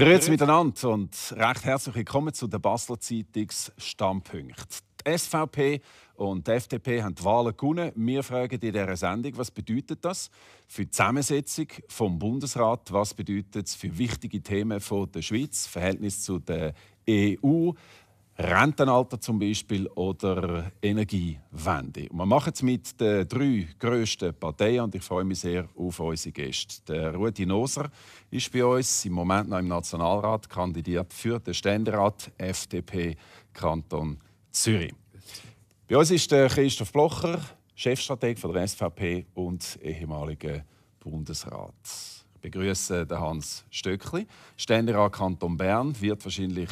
Grüezi miteinander und recht herzlich willkommen zu der Basler Zeitungs Stammpunkt. Die SVP und die FDP haben die Wahlen gewonnen. Wir fragen in dieser Sendung, was bedeutet das für die Zusammensetzung vom Bundesrat? Was bedeutet es für wichtige Themen der Schweiz, Verhältnis zu der EU, Rentenalter zum Beispiel oder Energiewende. Und wir machen es mit den drei grössten Parteien und ich freue mich sehr auf unsere Gäste. Der Rudi Noser ist bei uns im Moment noch im Nationalrat, kandidiert für den Ständerat FDP Kanton Zürich. Bei uns ist der Christoph Blocher, Chefstrateg der SVP und ehemaliger Bundesrat. Ich begrüße Hans Stöckli. Ständerat Kanton Bern wird wahrscheinlich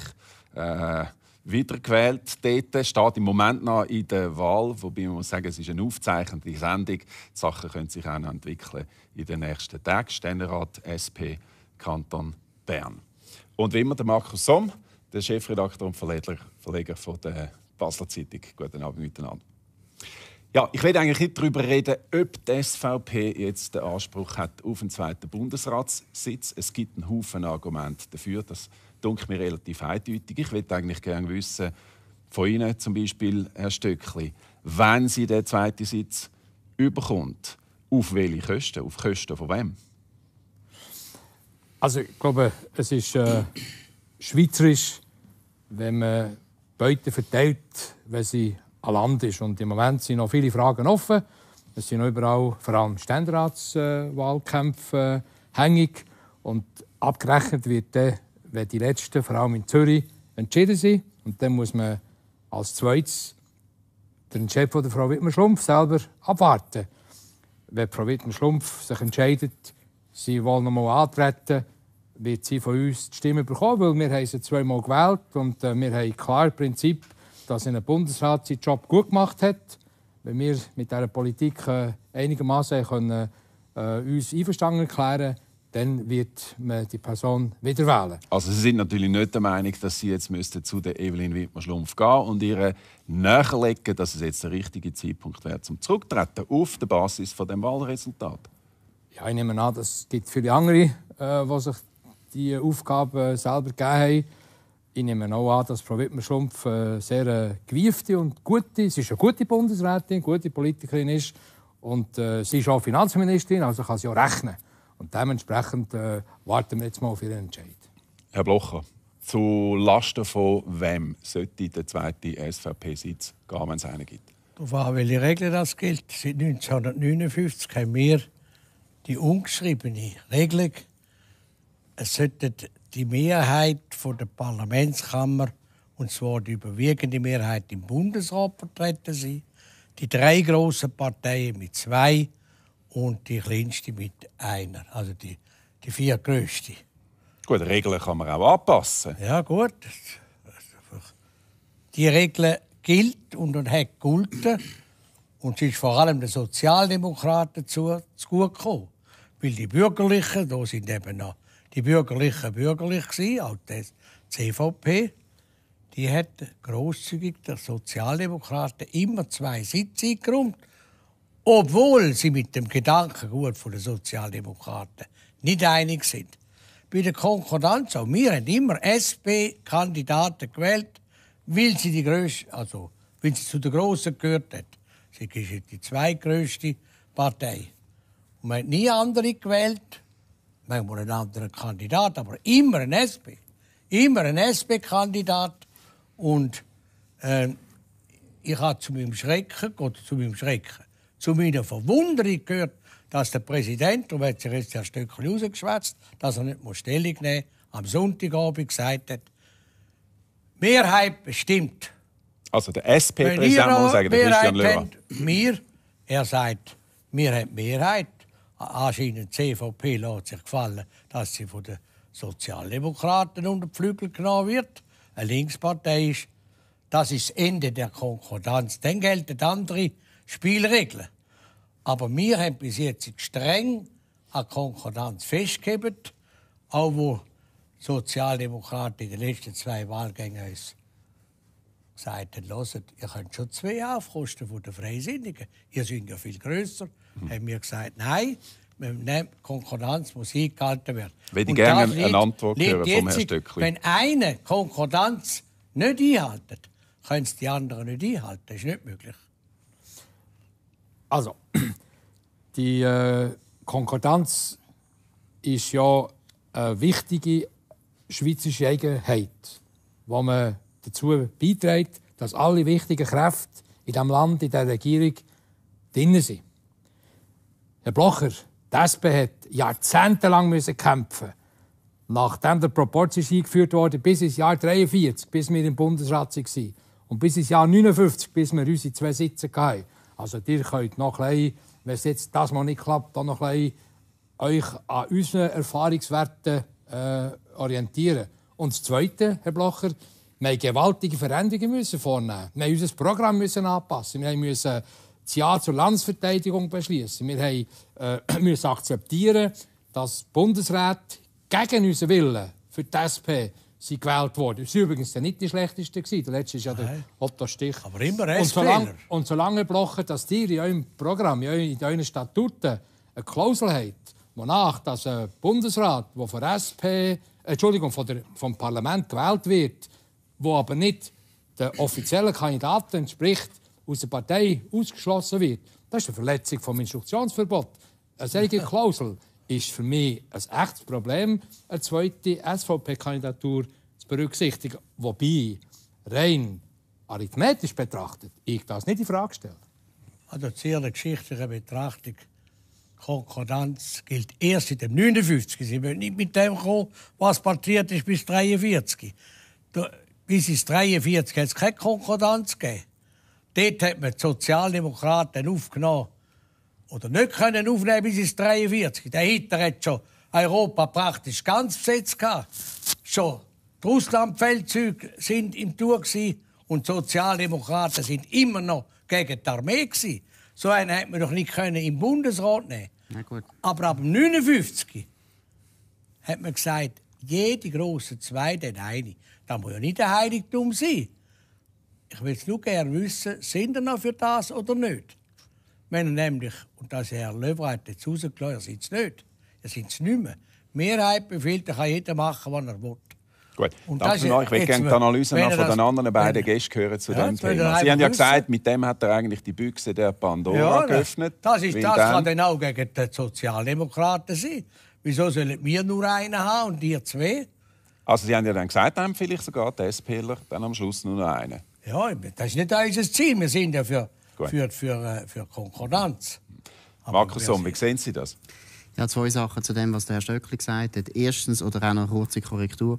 äh, wiedergewählt dort. Steht im Moment noch in der Wahl, wobei man muss sagen, es ist eine aufzeichnende Sendung. Die Sachen können sich auch noch entwickeln in den nächsten Tagen. Ständerat SP Kanton Bern. Und wie immer der Markus Somm, der Chefredakteur und Verleger, Verleger von der Basler Zeitung. Guten Abend miteinander. Ja, ich werde eigentlich nicht darüber reden, ob die SVP jetzt den Anspruch hat auf einen zweiten Bundesratssitz. Es gibt einen Haufen Argumente dafür, dass denke mir relativ eindeutig. Ich würde eigentlich gerne wissen, von Ihnen zum Beispiel, Herr Stöckli, wenn Sie den zweiten Sitz überkommt, auf welche Kosten? Auf Kosten von wem? Also ich glaube, es ist äh, schweizerisch, wenn man Beute verteilt, wenn sie an Land ist. Und im Moment sind noch viele Fragen offen. Es sind überall vor allem Ständeratswahlkämpfe äh, hängig. Und abgerechnet wird dann wenn die letzten, vor allem in Zürich, entschieden sind. Und dann muss man als zweites den Chef von der Frau Wittmer-Schlumpf selber abwarten. Wenn Frau Wittmer-Schlumpf sich entscheidet, sie wollen nochmal antreten, wird sie von uns die Stimme bekommen, weil wir haben sie zweimal gewählt und äh, wir haben klar Prinzip, dass in der Bundesrat seinen Job gut gemacht hat. Wenn wir mit dieser Politik äh, einigermaßen können, äh, uns einverstanden erklären dann wird man die Person wieder wählen. Also Sie sind natürlich nicht der Meinung, dass Sie jetzt zu der Evelyn Wittmer-Schlumpf gehen und ihre äh, nachlegen, dass es jetzt der richtige Zeitpunkt wäre, zum Zurücktreten auf der Basis von dem Wahlresultat. Ja, ich nehme an, das gibt viele andere, äh, die sich die Aufgabe selber gegeben haben. Ich nehme auch an, dass Frau Wittmer-Schlumpf äh, sehr äh, gewiefte und gute, sie ist eine gute Bundesrätin, eine gute Politikerin ist und äh, sie ist auch Finanzministerin, also kann sie auch rechnen. Und dementsprechend äh, warten wir jetzt mal auf Ihren Entscheid. Herr Blocher, zu Lasten von wem sollte der zweite SVP-Sitz gehen, wenn es einen gibt? Auf an, welche Regeln das gilt. Seit 1959 haben wir die ungeschriebene Regelung, es sollte die Mehrheit von der Parlamentskammer, und zwar die überwiegende Mehrheit im Bundesrat vertreten sein, die drei grossen Parteien mit zwei und die kleinste mit einer. Also die, die vier größte. Gut, Regeln kann man auch anpassen. Ja, gut. Die Regeln gilt und, und hat gelten. Und sie ist vor allem den Sozialdemokraten zu, gut gekommen. Weil die Bürgerlichen, da sind eben noch die Bürgerlichen bürgerlich gewesen, auch die CVP, die hat grosszügig der Sozialdemokraten immer zwei Sitze eingeräumt obwohl sie mit dem Gedankengut der Sozialdemokraten nicht einig sind. Bei der Konkordanz auch wir haben immer SP-Kandidaten gewählt, weil sie die größte, also weil sie zu der Grossen gehört hat. Sie ist die zweitgrößte Partei. Und man hat nie andere gewählt, manchmal einen anderen Kandidat, aber immer ein SP, immer ein SP-Kandidat und äh, ich habe zu meinem Schrecken, Gott zu meinem Schrecken zu meiner Verwunderung gehört, dass der Präsident, darum hat sich jetzt ein Stückchen rausgeschwätzt, dass er nicht Stellung nehmen muss, am Sonntagabend gesagt hat, Mehrheit bestimmt. Also der SP-Präsident muss sagen, der Christian Löhr. Wir, er sagt, wir haben Mehrheit. Anscheinend die CVP lässt sich gefallen, dass sie von den Sozialdemokraten unter die Flügel genommen wird. Eine Linkspartei ist, das ist das Ende der Konkordanz. Dann gelten andere Spielregeln. Aber wir haben bis jetzt streng an Konkordanz festgegeben, auch wo Sozialdemokraten in den letzten zwei Wahlgängen uns gesagt haben, ihr könnt schon zwei Aufkosten von der Freisinnigen. Ihr seid ja viel grösser. Mhm. Haben wir gesagt, nein, die Konkordanz muss eingehalten werden. Würde gerne eine Antwort hören vom Herrn Stöckli. Wenn eine Konkordanz nicht einhaltet, können es die anderen nicht einhalten. Das ist nicht möglich. Also, die äh, Konkordanz ist ja eine wichtige schweizerische Eigenheit, wo man dazu beiträgt, dass alle wichtigen Kräfte in diesem Land, in der Regierung, drin sind. Herr Blocher, die SP hat jahrzehntelang kämpfen nachdem der Proporz eingeführt wurde, bis ins Jahr 43, bis wir im Bundesrat waren, und bis ins Jahr 59, bis wir unsere zwei Sitze hatten. Also ihr könnt noch ein bisschen, wenn es jetzt das mal nicht klappt, dann noch ein euch an unseren Erfahrungswerten äh, orientieren. Und das Zweite, Herr Blocher, wir mussten gewaltige Veränderungen müssen vornehmen. Wir mussten unser Programm müssen anpassen. Wir mussten das Jahr zur Landesverteidigung beschließen. Wir mussten äh, akzeptieren, dass Bundesrat gegen unseren Willen für die SP sind gewählt worden. Sie war übrigens der nicht die schlechteste. Gewesen. Der letzte ist ja der Otto Stich. Aber immer ein und solange, und solange blochen, dass ihr in eurem Programm, in euren Statuten eine Klausel habt, wonach dass ein Bundesrat, der von SP, äh, Entschuldigung, von der, vom Parlament gewählt wird, wo aber nicht der offiziellen Kandidaten entspricht, aus der Partei ausgeschlossen wird, das ist eine Verletzung vom Instruktionsverbot. Eine solche Klausel ist für mich ein echtes Problem, eine zweite SVP-Kandidatur zu berücksichtigen. Wobei, rein arithmetisch betrachtet, ich das nicht in Frage stelle. An also, der zielen geschichtlichen Betrachtung Konkordanz gilt erst in dem 59. Sie müssen nicht mit dem kommen, was passiert ist bis 43. Bis ins 43 hat es keine Konkordanz gegeben. Dort hat man die Sozialdemokraten aufgenommen oder nicht können aufnehmen bis ins 43. Der Hitler hat schon Europa praktisch ganz besetzt gehabt. Schon die Russlandfeldzüge sind im Tour und Sozialdemokraten sind immer noch gegen die Armee gewesen. So einen hätte man doch nicht können im Bundesrat nehmen. Aber ab 59 hat man gesagt, jede große zweite eine. Da muss ja nicht ein Heiligtum sein. Ich will es nur gerne wissen, sind er noch für das oder nicht? Wenn er nämlich, und das Herr Löwreit jetzt rausgelassen, ihr seid es nicht, ihr seid es nicht mehr. Mehrheit befehlt, dann kann jeder machen, was er will. Gut, und danke noch. Ich will gerne die Analyse noch von den anderen beiden Gästen hören zu ja, dem Thema. Sie haben ja gesagt, mit dem hat er eigentlich die Büchse der Pandora ja, ne. geöffnet. Das, ist, das dann kann dann auch gegen die Sozialdemokraten sein. Wieso sollen wir nur einen haben und ihr zwei? Also Sie haben ja dann gesagt, dann vielleicht sogar die SPler, dann am Schluss nur noch einen. Ja, das ist nicht unser Ziel. Wir sind ja Gut. für, für, äh, für Konkordanz. Markus Somm, wie sehen Sie das? Ja, zwei Sachen zu dem, was der Herr Stöckli gesagt hat. Erstens, oder auch noch eine kurze Korrektur,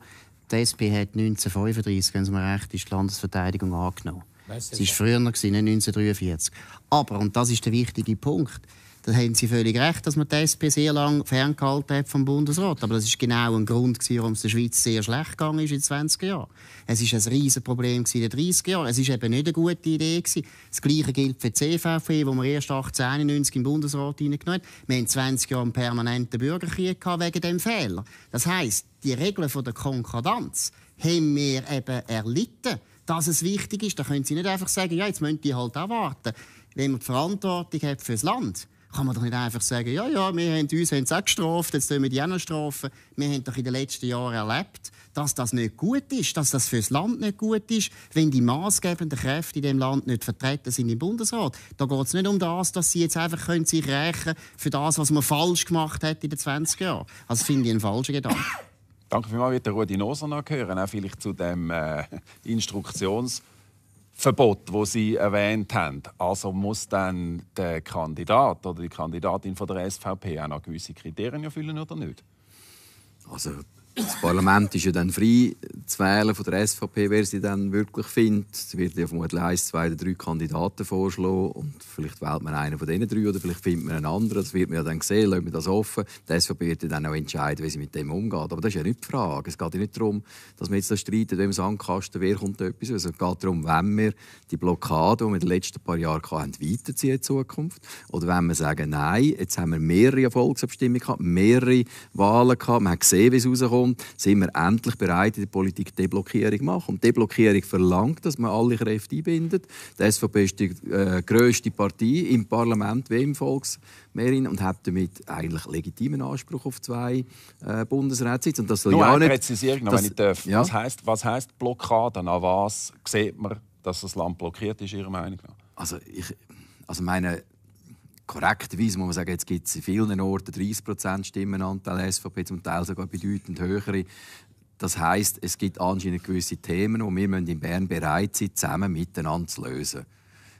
die SP hat 1935, wenn es mir recht ist, die Landesverteidigung angenommen. Sie war früher, gewesen, nicht 1943. Aber, und das ist der wichtige Punkt, dann haben Sie völlig recht, dass man die SP sehr lange ferngehalten hat vom Bundesrat. Aber das ist genau ein Grund, warum es der Schweiz sehr schlecht gegangen ist in 20 Jahren. Es war ein riesiges Problem in den 30 Jahren. Es war eben nicht eine gute Idee. Gewesen. Das Gleiche gilt für die CVP, die wir erst 1891 im Bundesrat hineingenommen haben. Wir hatten 20 Jahre einen permanenten Bürgerkrieg wegen dem Fehler. Das heisst, die Regeln der Konkordanz haben wir eben erlitten. Dass es wichtig ist, da können Sie nicht einfach sagen, ja, jetzt müssen die halt auch warten. Wenn man die Verantwortung hat für das Land, hat, kann man doch nicht einfach sagen, ja, ja, wir haben uns haben auch gestraft, jetzt tun wir die anderen strafen. Wir haben doch in den letzten Jahren erlebt, dass das nicht gut ist, dass das für das Land nicht gut ist, wenn die maßgebenden Kräfte in diesem Land nicht vertreten sind im Bundesrat. Da geht es nicht um das, dass sie jetzt einfach können sich rächen für das, was man falsch gemacht hat in den 20 Jahren. Also, das finde ich einen falschen Gedanken. Danke vielmals, wird der Rudi Noser noch hören, auch vielleicht zu dem äh, Instruktions- Verbot, wo Sie erwähnt haben. Also muss dann der Kandidat oder die Kandidatin von der SVP auch noch gewisse Kriterien erfüllen oder nicht? Also das Parlament ist ja dann frei zu wählen von der SVP, wer sie dann wirklich findet. Es wird ja vermutlich ein, zwei oder drei Kandidaten vorschlagen und vielleicht wählt man einen von diesen drei oder vielleicht findet man einen anderen. Das wird man ja dann sehen, lassen wir das offen. Die SVP wird ja dann auch entscheiden, wie sie mit dem umgeht. Aber das ist ja nicht die Frage. Es geht ja nicht darum, dass wir jetzt da streiten, wem es ankasten, wer kommt etwas. Also, es geht darum, wenn wir die Blockade, die wir in den letzten paar Jahren hatten, weiterziehen in Zukunft oder wenn wir sagen, nein, jetzt haben wir mehrere Erfolgsabstimmungen gehabt, mehrere Wahlen gehabt, man hat gesehen, wie es rauskommt, kommt, sind wir endlich bereit, in der Politik Deblockierung zu machen. Und Deblockierung verlangt, dass man alle Kräfte einbindet. Die SVP ist die äh, grösste Partei im Parlament wie im Volksmehrin und hat damit eigentlich legitimen Anspruch auf zwei äh, Bundesratssitze. Und das soll Nur ja eine nicht, Präzisierung, das, wenn ich darf. Ja? Was, heisst, was heisst Blockade? An was sieht man, dass das Land blockiert ist, Ihrer Meinung nach? Also, ich also meine, korrekterweise muss man sagen, jetzt gibt es in vielen Orten 30% Stimmenanteil SVP, zum Teil sogar bedeutend höhere. Das heißt, es gibt anscheinend gewisse Themen, die wir in Bern bereit sind, zusammen miteinander zu lösen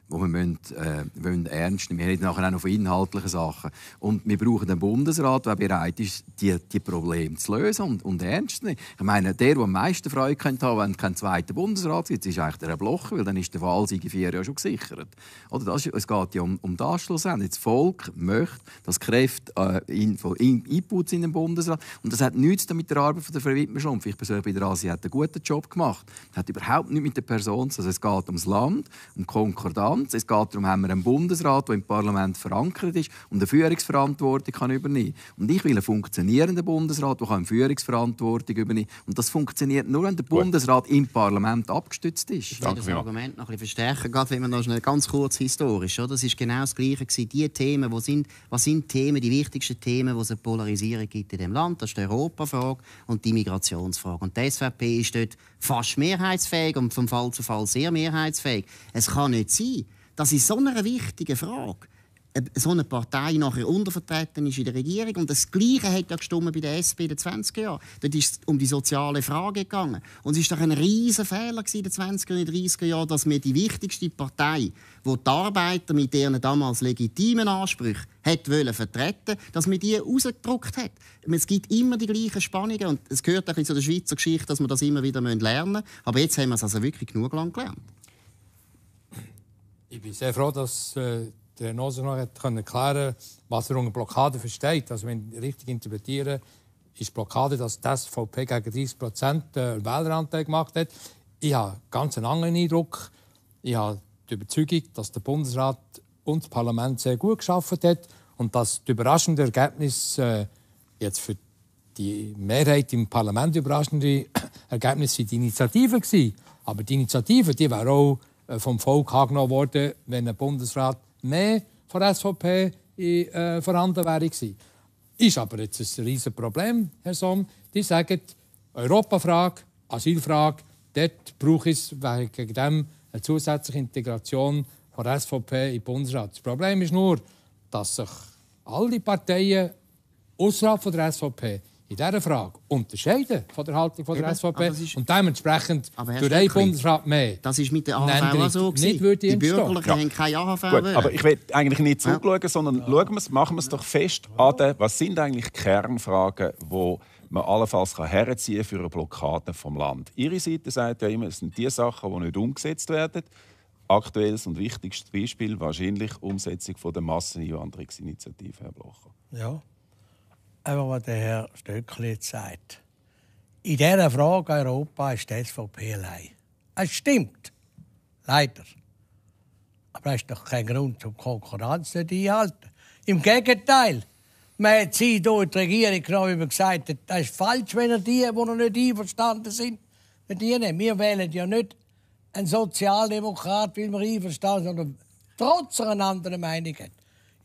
wo wir müssen, äh, müssen ernst nehmen. Wir reden nachher auch noch von inhaltlichen Sachen. Und wir brauchen einen Bundesrat, der bereit ist, die, die Probleme zu lösen und, und ernst zu nehmen. Ich meine, der, der am meisten Freude könnte haben, wenn kein zweiter Bundesrat gibt, ist eigentlich der Herr Blocher, weil dann ist der Wahlsieg vier Jahren schon gesichert. Oder das, es geht ja um, um das schlussendlich. Das Volk möchte, dass Kräfte äh, in, in, Inputs in den Bundesrat und das hat nichts damit der Arbeit von der Frau wittmer Ich persönlich bei der ASI hat einen guten Job gemacht. Das hat überhaupt nichts mit der Person zu tun. Also es geht ums Land, um Konkordanz Ganzen. Es geht darum, haben wir einen Bundesrat, der im Parlament verankert ist und eine Führungsverantwortung kann übernehmen Und ich will einen funktionierenden Bundesrat, der eine Führungsverantwortung übernehmen kann. Und das funktioniert nur, wenn der Gut. Bundesrat im Parlament abgestützt ist. Ich will das Argument noch ein bisschen verstärken, gerade wenn man noch schnell ganz kurz historisch. Oder? Das ist genau das Gleiche. Die Themen, wo sind, was sind die Themen, die wichtigsten Themen, wo es eine Polarisierung gibt in dem Land? Das ist die Europafrage und die Migrationsfrage. Und die SVP ist dort fast mehrheitsfähig und von Fall zu Fall sehr mehrheitsfähig. Es kann nicht sein, dass in so einer wichtigen Frage so eine Partei nachher untervertreten ist in der Regierung. Und das Gleiche hat ja gestimmt bei der SP in den 20er Jahren. Dort ist es um die soziale Frage gegangen. Und es war doch ein riesen Fehler in den 20er und 30er Jahren, dass wir die wichtigste Partei, wo die, die Arbeiter mit ihren damals legitimen Ansprüchen hat wollen vertreten, dass man die rausgedruckt hat. Es gibt immer die gleichen Spannungen und es gehört auch zu der Schweizer Geschichte, dass wir das immer wieder lernen müssen. Aber jetzt haben wir es also wirklich genug lang gelernt. Ich bin sehr froh, dass äh der Nosenor hat können erklären, was er unter Blockade versteht. Also wenn ich richtig interpretiere, ist Blockade, dass die SVP gegen 30 Prozent äh, Wähleranteil gemacht hat. Ich habe ganz einen anderen Eindruck. Ich habe die Überzeugung, dass der Bundesrat und das Parlament sehr gut geschafft hat und dass das überraschende Ergebnis äh, jetzt für die Mehrheit im Parlament überraschende Ergebnis sind die Initiativen gewesen. Aber die Initiativen, die wären auch äh, vom Volk angenommen worden, wenn der Bundesrat mehr von der SVP äh, vorhanden wäre gewesen. Ist aber jetzt ein riesiges Problem, Herr Somm. Die sagen, Europafrage, Asylfrage, dort brauche ich wegen dem eine zusätzliche Integration von der SVP in den Bundesrat. Das Problem ist nur, dass sich alle Parteien außerhalb der SVP in dieser Frage unterscheiden von der Haltung von der Eben, SVP ist, und dementsprechend durch einen Bundesrat mehr. Das ist mit der AHV so nicht Die Bürgerlichen ja. haben keine AHV. Gut, aber ich will eigentlich nicht zurückschauen, ja. sondern schauen wir's, machen wir es doch fest an den, was sind eigentlich Kernfragen, die man allenfalls herziehen kann für eine Blockade vom Land. Ihre Seite sagt ja immer, es sind die Sachen, die nicht umgesetzt werden. Aktuelles und wichtigstes Beispiel wahrscheinlich Umsetzung von der Masseneinwanderungsinitiative, Herr Blocher. Ja, einfach, was der Herr Stöckli jetzt sagt. In dieser Frage Europa ist das von allein. Es stimmt. Leider. Aber das ist doch kein Grund, um Konkurrenz nicht einhalten. Im Gegenteil. Man hat sie hier in die Regierung genommen, wie man gesagt hat, das ist falsch, wenn er die, die noch nicht einverstanden sind, nicht einnehmen. Wir wählen ja nicht einen Sozialdemokrat, weil wir einverstanden sind, sondern trotz einer anderen Meinung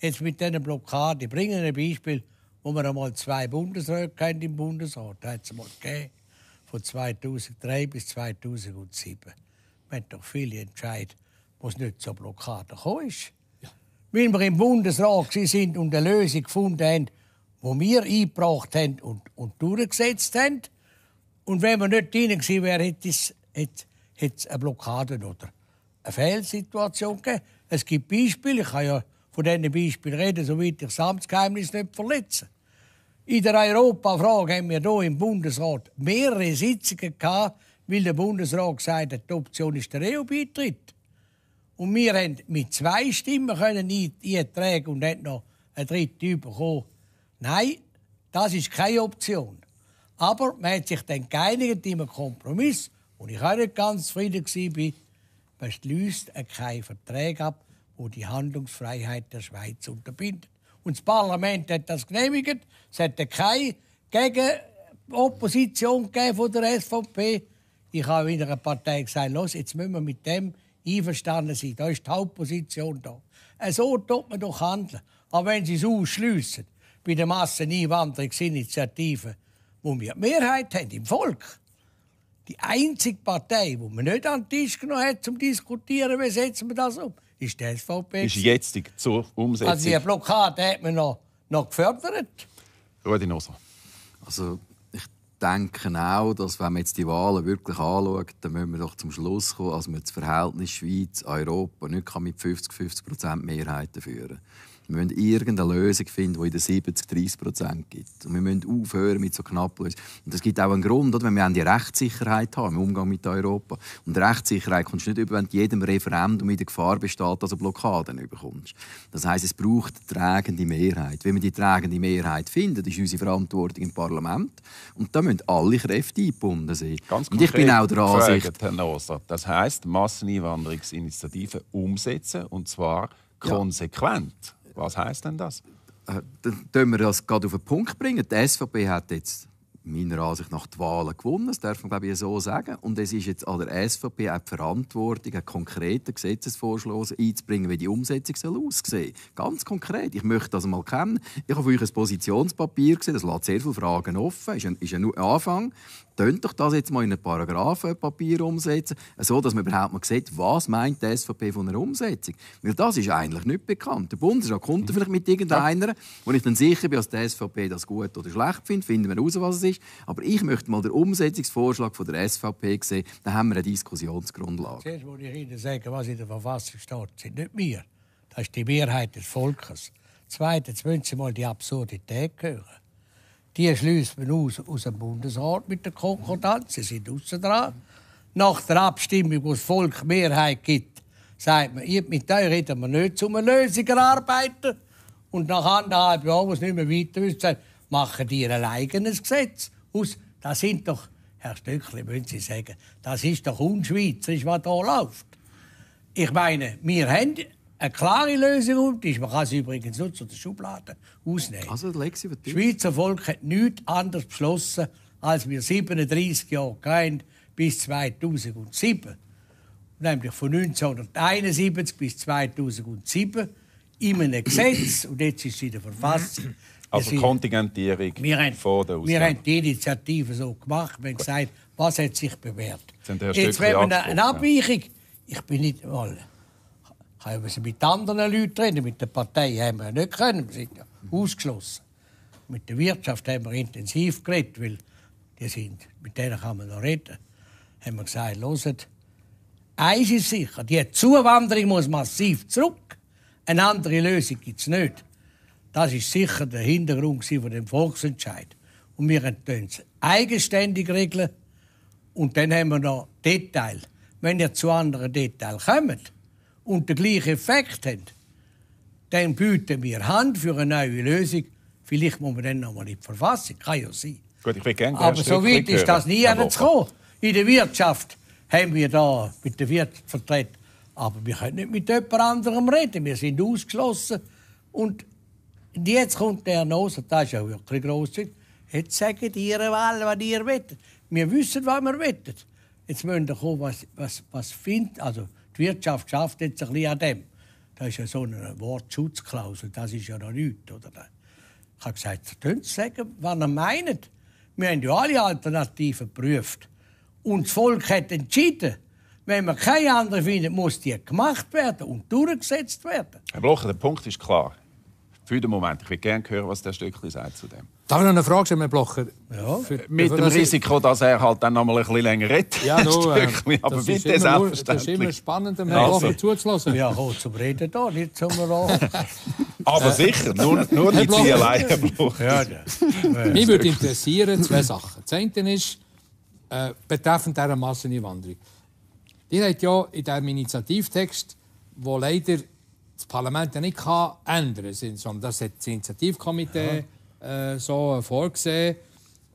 Jetzt mit diesen Blockade. Ich bringe ein Beispiel wo wir einmal zwei Bundesräte im Bundesrat. Da hat es mal gegeben, von 2003 bis 2007. Wir haben doch viele Entscheidungen, wo es nicht zur Blockade gekommen ist. Ja. Weil wir im Bundesrat sind und eine Lösung gefunden haben, die wir eingebracht haben und, und durchgesetzt haben. Und wenn wir nicht drin gewesen wären, hätte es, hätte, hätte es eine Blockade oder eine Fehlsituation gegeben. Es gibt Beispiele, ich kann ja von diesen Beispielen reden, soweit ich das Amtsgeheimnis nicht verletze. In der Europafrage haben wir hier im Bundesrat mehrere Sitzungen gehabt, weil der Bundesrat gesagt hat, die Option ist der EU-Beitritt. Und wir haben mit zwei Stimmen können eintragen und nicht noch eine dritte bekommen. Nein, das ist keine Option. Aber man hat sich dann geeinigt in einem Kompromiss, und ich auch nicht ganz zufrieden war, man schließt keinen Vertrag ab, der die Handlungsfreiheit der Schweiz unterbindet. Und das Parlament hat das genehmigt. Es hat keine Gegenopposition von der SVP Ich habe in einer Partei gesagt, los, jetzt müssen wir mit dem einverstanden sein. Da ist die Hauptposition da. Äh, so tut man doch handeln. Aber wenn Sie es ausschliessen, bei der Masseneinwanderungsinitiative, wo wir die Mehrheit haben im Volk, die einzige Partei, die man nicht an den Tisch genommen hat, um zu diskutieren, wie setzen wir das um, ist die SVP. Ist jetzt zur Umsetzung. Also die Blockade hat man noch, noch gefördert. Rudi Noso. Also ich denke auch, dass wenn man jetzt die Wahlen wirklich anschaut, dann müssen wir doch zum Schluss kommen, dass man das Verhältnis Schweiz-Europa nicht mit 50-50% Mehrheiten führen kann. Wir müssen irgendeine Lösung finden, die in den 70, 30 Prozent gibt. Und wir müssen aufhören mit so knappen Lösungen. Und es gibt auch einen Grund, oder? wenn wir die Rechtssicherheit haben im Umgang mit Europa. Und Rechtssicherheit kommst du nicht über, wenn du jedem Referendum in der Gefahr besteht, dass du Blockaden überkommst. Das heisst, es braucht eine tragende Mehrheit. Wenn wir die tragende Mehrheit finden, ist unsere Verantwortung im Parlament. Und da müssen alle Kräfte eingebunden sein. Ganz Und ich bin auch der Ansicht... Gefragt, Herr Noser, das heisst, Masseneinwanderungsinitiativen umsetzen, und zwar konsequent. Ja. Was heißt denn das? Äh, dann können wir das gerade auf den Punkt bringen. Die SVP hat jetzt meiner Ansicht nach die Wahlen gewonnen, das darf man glaube ich so sagen. Und es ist jetzt an der SVP auch die Verantwortung, einen konkreten Gesetzesvorschlag einzubringen, wie die Umsetzung soll aussehen soll. Ganz konkret, ich möchte das mal kennen. Ich habe für euch ein Positionspapier gesehen, das lässt sehr viele Fragen offen, Das ist ein, ist ein Anfang. Tönt doch das jetzt mal in ein Paragraphenpapier umsetzen, so dass man überhaupt mal sieht, was meint die SVP von einer Umsetzung. Weil das ist eigentlich nicht bekannt. Der Bundesrat kommt vielleicht mit irgendeiner, ja. wo ich dann sicher bin, dass die SVP das gut oder schlecht findet, finden wir heraus, was es ist. Aber ich möchte mal den Umsetzungsvorschlag von der SVP sehen, dann haben wir eine Diskussionsgrundlage. Zuerst muss ich Ihnen sagen, was in der Verfassung steht, das sind nicht wir. Das ist die Mehrheit des Volkes. Zweitens müssen Sie mal die Absurdität hören. Die schließt man aus, aus dem Bundesrat mit der Konkordanz. Sie sind außen dran. Nach der Abstimmung, wo das Volk Mehrheit gibt, sagt man, mit euch reden wir nicht, um eine Lösung erarbeiten. Und nach anderthalb Jahren, wo es nicht mehr weiter wissen, machen die ein eigenes Gesetz aus. Das sind doch, Herr Stöckli, müssen Sie sagen, das ist doch unschweizerisch, was hier läuft. Ich meine, wir haben eine klare Lösung ist, man kann sie übrigens nur zu der Schublade ausnehmen. Also, das Schweizer Volk hat nichts anderes beschlossen, als wir 37 Jahre gehen, bis 2007. Nämlich von 1971 bis 2007 in einem Gesetz, und jetzt ist es in der Verfassung. Also Kontingentierung wir haben, vor der Ausgabe. Wir haben die Initiative so gemacht, wir haben gesagt, was hat sich bewährt. Jetzt, wenn wir eine Abweichung, ich bin nicht mal haben wir sie mit anderen Leuten reden. Mit der Partei haben wir nicht können. Wir sind ja ausgeschlossen. Mit der Wirtschaft haben wir intensiv geredet, weil die sind, mit denen kann man noch reden. Haben wir gesagt, loset, eins ist sicher, die Zuwanderung muss massiv zurück. Eine andere Lösung gibt es nicht. Das ist sicher der Hintergrund von dem Volksentscheid. Und wir können es eigenständig regeln. Und dann haben wir noch Detail. Wenn ihr zu anderen Details kommt, und den gleichen Effekt haben, dann bieten wir Hand für eine neue Lösung. Vielleicht muss man dann noch nochmal in die Verfassung, kann ja sein. Gut, ich gerne Aber so weit ist das nie gekommen. In der Wirtschaft haben wir da mit der Wirtschaft vertreten. Aber wir können nicht mit jemand anderem reden. Wir sind ausgeschlossen. Und jetzt kommt der Nose, das ist ja wirklich gross. Jetzt sagen die ihre was ihr wollt. Wir wissen, was wir wollen. Jetzt müssen wir kommen, was, was, was findet. Also, die Wirtschaft schafft jetzt ein bisschen an dem. Das ist ja so eine Wortschutzklausel, das ist ja noch nichts. Oder? Ich habe gesagt, könnt sagen, was ihr meint. Wir haben ja alle Alternativen geprüft. Und das Volk hat entschieden, wenn man keine andere findet, muss die gemacht werden und durchgesetzt werden. Herr Blocher, der Punkt ist klar für den Moment. Ich würde gerne hören, was der Stöckli sagt zu dem. Darf ich noch eine Frage stellen, Herr Blocher? Ja. Für, Mit dem das Risiko, dass er halt dann noch mal ein bisschen länger redet. Ja, no, äh, aber das bitte ist immer, Das ist immer spannend, dem Herrn also. Blocher zuzulassen. Ja, komm, zum Reden da, nicht zum Reden. aber sicher, nur, nur nicht Sie allein, Herr Blocher. Ja, ja. Mich würde interessieren zwei Sachen. Das eine ist, äh, betreffend dieser Masseneinwanderung. Die hat ja in diesem Initiativtext, wo leider das Parlament ja nicht kann ändern kann, sondern das hat das Initiativkomitee ja. äh, so äh, vorgesehen.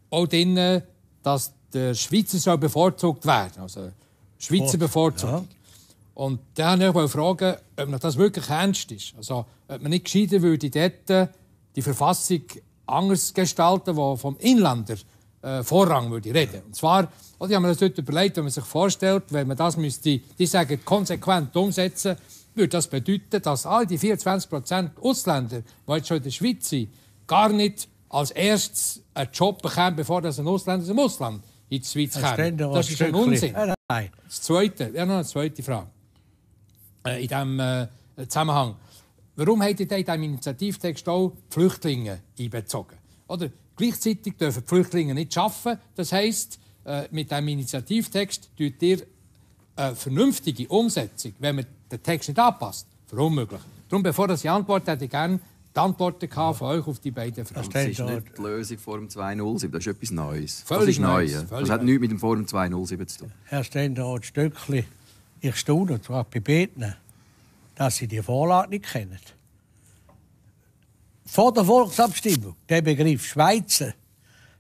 Auch drin, dass der Schweizer soll bevorzugt werden also Schweizer oh, Bevorzugung. Ja. Und dann wollte ich fragen, ob das wirklich ernst ist. Also, ob man nicht gescheiter würde dort äh, die Verfassung anders gestalten, die vom Inländer äh, Vorrang würde reden. Und zwar, oder ich habe mir das heute überlegt, wenn man sich vorstellt, wenn man das müsste, die sagen, konsequent umsetzen müsste, würde das bedeuten, dass all die 24% Ausländer, die jetzt schon in der Schweiz sind, gar nicht als erstes einen Job bekommen, bevor das ein Ausländer aus dem Ausland in die Schweiz kommt. Das ist ein Unsinn. Nein. Das zweite, ja, noch eine zweite Frage äh, in diesem äh, Zusammenhang. Warum habt ihr in diesem Initiativtext auch die Flüchtlinge einbezogen? Oder gleichzeitig dürfen die Flüchtlinge nicht arbeiten. Das heisst, äh, mit diesem Initiativtext tut ihr eine äh, vernünftige Umsetzung, wenn man den Text nicht anpasst, für unmöglich. Darum, bevor ich antworte, hätte ich gerne die Antworten ja. von euch auf die beiden Fragen. Das ist nicht die Lösung Form 207, das ist etwas Neues. Völlig das ist neu. Neues. Völlig das hat nichts mit dem Forum 207 zu tun. Herr Stendor, Stückchen, ich staune, und zwar bei beiden, dass Sie die Vorlage nicht kennen. Vor der Volksabstimmung, der Begriff Schweizer,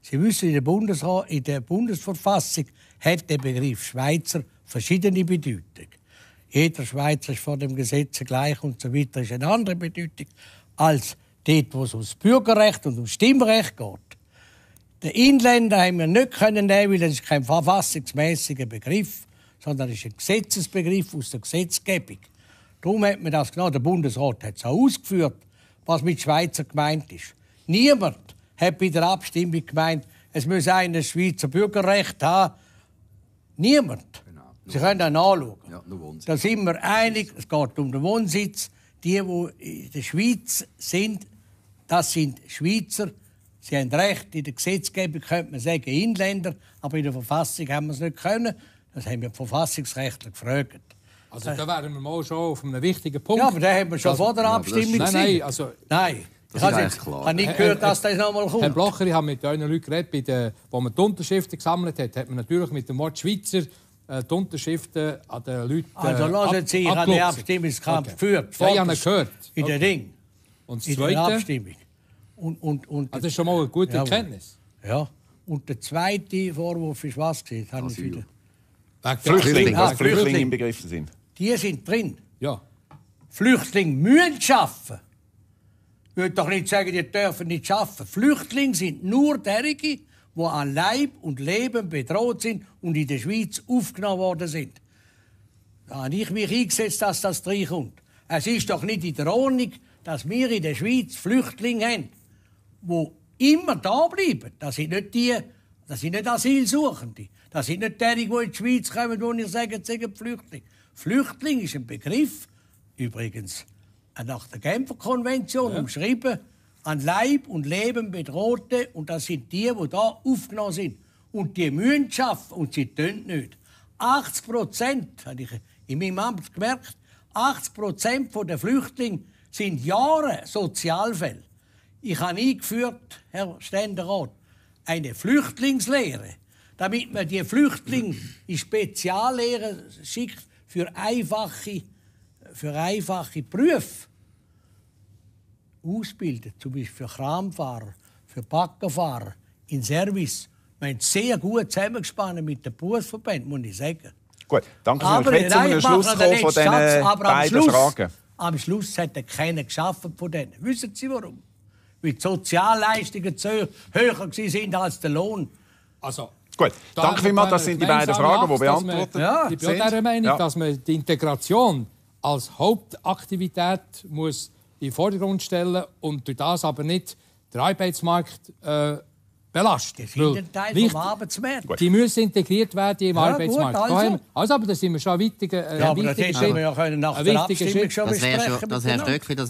Sie wissen, in der, Bundesra in der Bundesverfassung hat der Begriff Schweizer verschiedene Bedeutungen. Jeder Schweizer ist vor dem Gesetz gleich und so weiter, ist eine andere Bedeutung als dort, wo es ums Bürgerrecht und ums Stimmrecht geht. Den Inländer haben wir nicht können nehmen, weil das ist kein verfassungsmäßiger Begriff, sondern ist ein Gesetzesbegriff aus der Gesetzgebung. Darum hat man das genau, der Bundesrat hat es auch ausgeführt, was mit Schweizer gemeint ist. Niemand hat bei der Abstimmung gemeint, es müsse ein Schweizer Bürgerrecht haben. Niemand. Sie können auch nachschauen. Ja, der Wohnsitz. Da sind wir einig, es geht um den Wohnsitz. Die, die in der Schweiz sind, das sind Schweizer. Sie haben recht, in der Gesetzgebung könnte man sagen Inländer, aber in der Verfassung haben wir es nicht können. Das haben wir die Verfassungsrechtler gefragt. Also da wären wir mal schon auf einem wichtigen Punkt. Ja, aber da haben wir schon also, vor der Abstimmung gesehen. Nein, nein, also... Nein. Das ich ist klar. habe nicht gehört, dass das nochmal kommt. Herr Blocher, ich habe mit euren Leuten geredet, bei der, wo man die Unterschriften gesammelt hat, hat man natürlich mit dem Wort Schweizer äh, die Unterschriften an den Leuten. Äh, also lassen Sie, ich habe den Abstimmungskampf okay. geführt. Ja, ich habe gehört. In okay. der Ring. Und das in Zweite? der Abstimmung. Und, und, und also das ist schon mal eine gute Erkenntnis. Ja. Und der zweite Vorwurf ist was? Gewesen, haben also, wieder. Flüchtlinge, was ah, Flüchtlinge Flüchtling im Begriff sind. Die sind drin. Ja. Flüchtlinge müssen arbeiten. Ich würde doch nicht sagen, die dürfen nicht arbeiten. Flüchtlinge sind nur derige, wo an Leib und Leben bedroht sind und in der Schweiz aufgenommen worden sind. Da habe ich mich eingesetzt, dass das reinkommt. Es ist doch nicht in der Ordnung, dass wir in der Schweiz Flüchtlinge haben, wo immer da bleiben. Das sind nicht die, das sind nicht Asylsuchende. Das sind nicht die, die in die Schweiz kommen, wo ich sage, sie sind Flüchtlinge. Flüchtling ist ein Begriff, übrigens nach der Genfer Konvention ja. umschrieben, an Leib und Leben bedrohte und das sind die, wo da aufgenommen sind. Und die müssen schaffen und sie tun nicht. 80 Prozent, habe ich in meinem Amt gemerkt, 80 Prozent den Flüchtlingen sind Jahre Sozialfälle. Ich habe eingeführt, Herr Ständerat, eine Flüchtlingslehre, damit man die Flüchtlinge in Speziallehre schickt für einfache, für einfache Prüfe ausbildet, zum Beispiel für Kramfahrer, für Baggerfahrer, in Service, wir haben sehr gut zusammengespannt mit den Berufsverbänden, muss ich sagen. Gut, danke schön. Aber, jetzt nein, Schluss kommen von diesen Satz, aber beiden am Schluss, Fragen. Am Schluss hat er keiner geschafft von denen. Wissen Sie warum? Weil die Sozialleistungen höher sind als der Lohn. Also, Gut, danke vielmals. Das sind die beiden Fragen, die beantwortet man, ja, Ich bin sind. der Meinung, ja. dass man die Integration als Hauptaktivität muss in den Vordergrund stellen und durch das aber nicht den Arbeitsmarkt äh, belasten. Das ist ein Teil Licht, vom Die müssen integriert werden im ja, Arbeitsmarkt. Gut, also. also. aber da sind wir schon weiter. Äh, ja, aber das hätten wir ja können nach der Abstimmung schon das wär schon, das,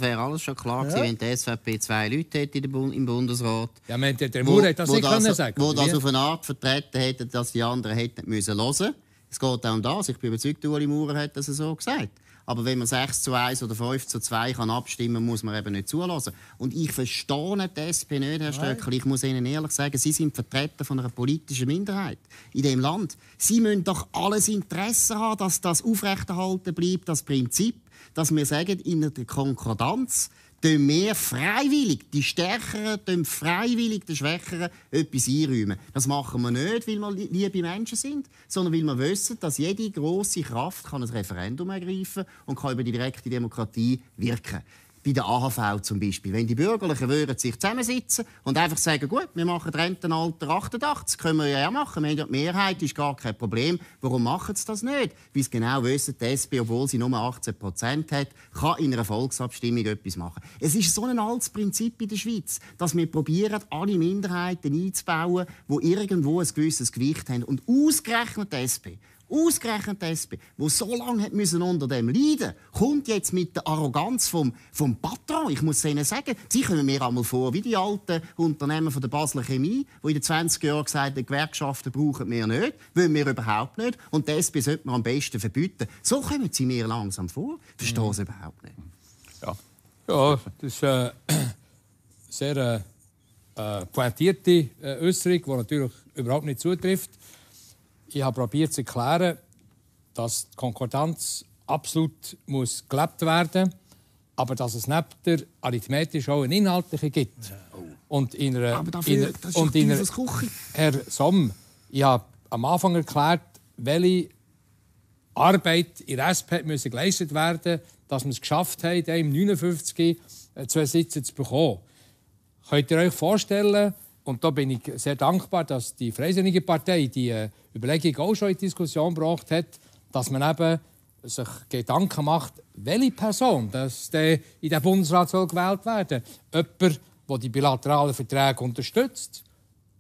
wäre genau. alles schon klar ja. gewesen, wenn die SVP zwei Leute hätte im Bundesrat. Ja, man, der, der Maurer hätte das nicht können sagen Wo das auf eine Art vertreten hätte, dass die anderen hätten müssen hören müssen. Es geht auch um das. Ich bin überzeugt, Uli Maurer hat das so gesagt. Aber wenn man 6 zu 1 oder 5 zu 2 kann abstimmen muss man eben nicht zulassen. Und ich verstehe die SP nicht, Herr Stöckel. Ich muss Ihnen ehrlich sagen, Sie sind Vertreter von einer politischen Minderheit in dem Land. Sie müssen doch alles Interesse haben, dass das aufrechterhalten bleibt, das Prinzip, dass wir sagen, in der Konkordanz tun wir freiwillig, die Stärkeren tun freiwillig den Schwächeren etwas einräumen. Das machen wir nicht, weil wir liebe Menschen sind, sondern weil wir wissen, dass jede grosse Kraft ein Referendum ergreifen kann und kann über die direkte Demokratie wirken kann bei der AHV zum Beispiel. Wenn die Bürgerlichen würden sich zusammensitzen und einfach sagen, gut, wir machen das Rentenalter 88, können wir ja auch machen, wir haben ja die Mehrheit, ist gar kein Problem. Warum machen sie das nicht? Weil sie genau wissen, die SP, obwohl sie nur 18 Prozent hat, kann in einer Volksabstimmung etwas machen. Es ist so ein altes Prinzip in der Schweiz, dass wir probieren, alle Minderheiten einzubauen, die irgendwo ein gewisses Gewicht haben. Und ausgerechnet die SP, Ausgerechnet die SP, die so lange müssen unter dem leiden musste, kommt jetzt mit der Arroganz vom, vom Patron. Ich muss Ihnen sagen, Sie kommen mir einmal vor wie die alten Unternehmen von der Basler Chemie, die in den 20 Jahren gesagt haben, Gewerkschaften brauchen wir nicht, wollen wir überhaupt nicht und die SP sollte man am besten verbieten. So kommen Sie mir langsam vor. Ich Verstehe mhm. Sie überhaupt nicht. Ja, ja das ist eine äh, sehr äh, äh pointierte äh, Äußerung, die natürlich überhaupt nicht zutrifft. Ich habe probiert zu erklären, dass die Konkordanz absolut muss gelebt werden muss, aber dass es neben der arithmetisch auch eine inhaltliche gibt. Und in einer, aber dafür, in einer, das und in einer, Herr Somm, ich habe am Anfang erklärt, welche Arbeit in der SP müssen geleistet werden dass wir es geschafft haben, im 59 äh, zwei Sitze zu bekommen. Könnt ihr euch vorstellen, und da bin ich sehr dankbar, dass die Freisinnige Partei die äh, Überlegung auch schon in Diskussion gebracht hat, dass man eben sich Gedanken macht, welche Person dass der in den Bundesrat soll gewählt werden soll. Jemand, der die bilateralen Verträge unterstützt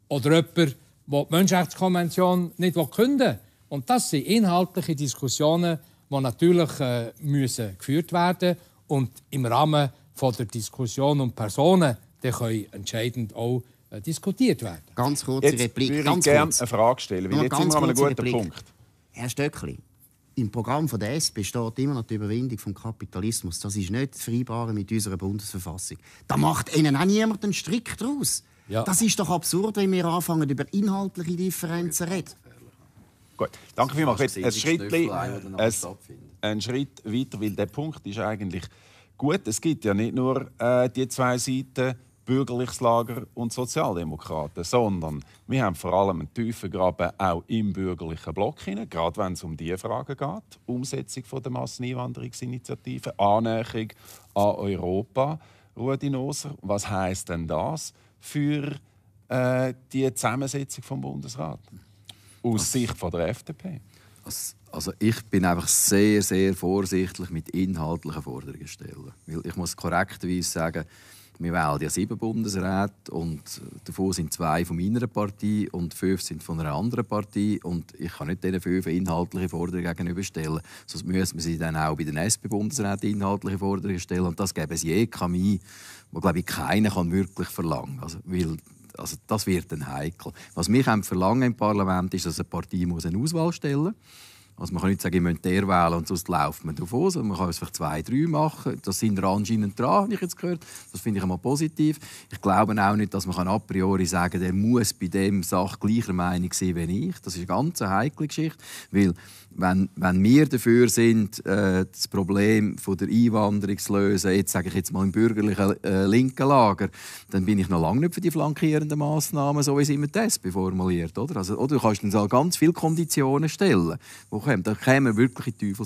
oder jemand, der die Menschenrechtskonvention nicht künden will. Und das sind inhaltliche Diskussionen, die natürlich äh, müssen geführt werden müssen und im Rahmen von der Diskussion um Personen die können entscheidend auch äh, diskutiert werden. Ganz kurze Jetzt Replik. Würde ganz ich gerne eine Frage stellen, weil jetzt sind wir an einem guten Replik. Punkt. Herr Stöckli, im Programm von der SP steht immer noch die Überwindung vom Kapitalismus. Das ist nicht das vereinbar mit unserer Bundesverfassung. Da macht Ihnen auch niemand einen Strick daraus. Ja. Das ist doch absurd, wenn wir anfangen, über inhaltliche Differenzen zu reden. Gut, danke vielmals. Jetzt ein Schritt, ein, Schritt weiter, weil der Punkt ist eigentlich gut. Es gibt ja nicht nur äh, die zwei Seiten bürgerliches Lager und Sozialdemokraten, sondern wir haben vor allem einen tiefen Graben auch im bürgerlichen Block hinein, gerade wenn es um diese Fragen geht, Umsetzung von der Masseneinwanderungsinitiative, Annäherung an Europa, Rudi Noser. Was heißt denn das für äh, die Zusammensetzung vom Bundesrat aus Sicht von der FDP? Also ich bin einfach sehr, sehr vorsichtig mit inhaltlichen Forderungen stellen, weil ich muss korrekterweise sagen wir wählen ja sieben Bundesräte und davon sind zwei von meiner Partei und fünf sind von einer anderen Partei und ich kann nicht diesen fünf inhaltliche Forderungen gegenüberstellen, sonst müssen wir sie dann auch bei den SP-Bundesräten inhaltliche Forderungen stellen und das gäbe es je Kamie, wo glaube ich keiner kann wirklich verlangen, also, weil also das wird dann heikel. Was wir im Parlament verlangen, ist, dass eine Partei eine Auswahl stellen muss also man kann nicht sagen, ich möchte der wählen und sonst läuft man drauf aus. Man kann es vielleicht zwei, drei machen. Das sind wir anscheinend dran, habe ich jetzt gehört. Das finde ich einmal positiv. Ich glaube auch nicht, dass man a priori sagen kann, der muss bei dem Sache gleicher Meinung sein wie ich. Das ist eine ganz heikle Geschichte, weil wenn, wenn wir dafür sind, äh, das Problem von der Einwanderung zu lösen, jetzt sage ich jetzt mal im bürgerlichen äh, linken Lager, dann bin ich noch lange nicht für die flankierenden Massnahmen, so wie es immer das formuliert, oder? Also, oder du kannst dann ganz viele Konditionen stellen, wo käme, da käme wirklich in die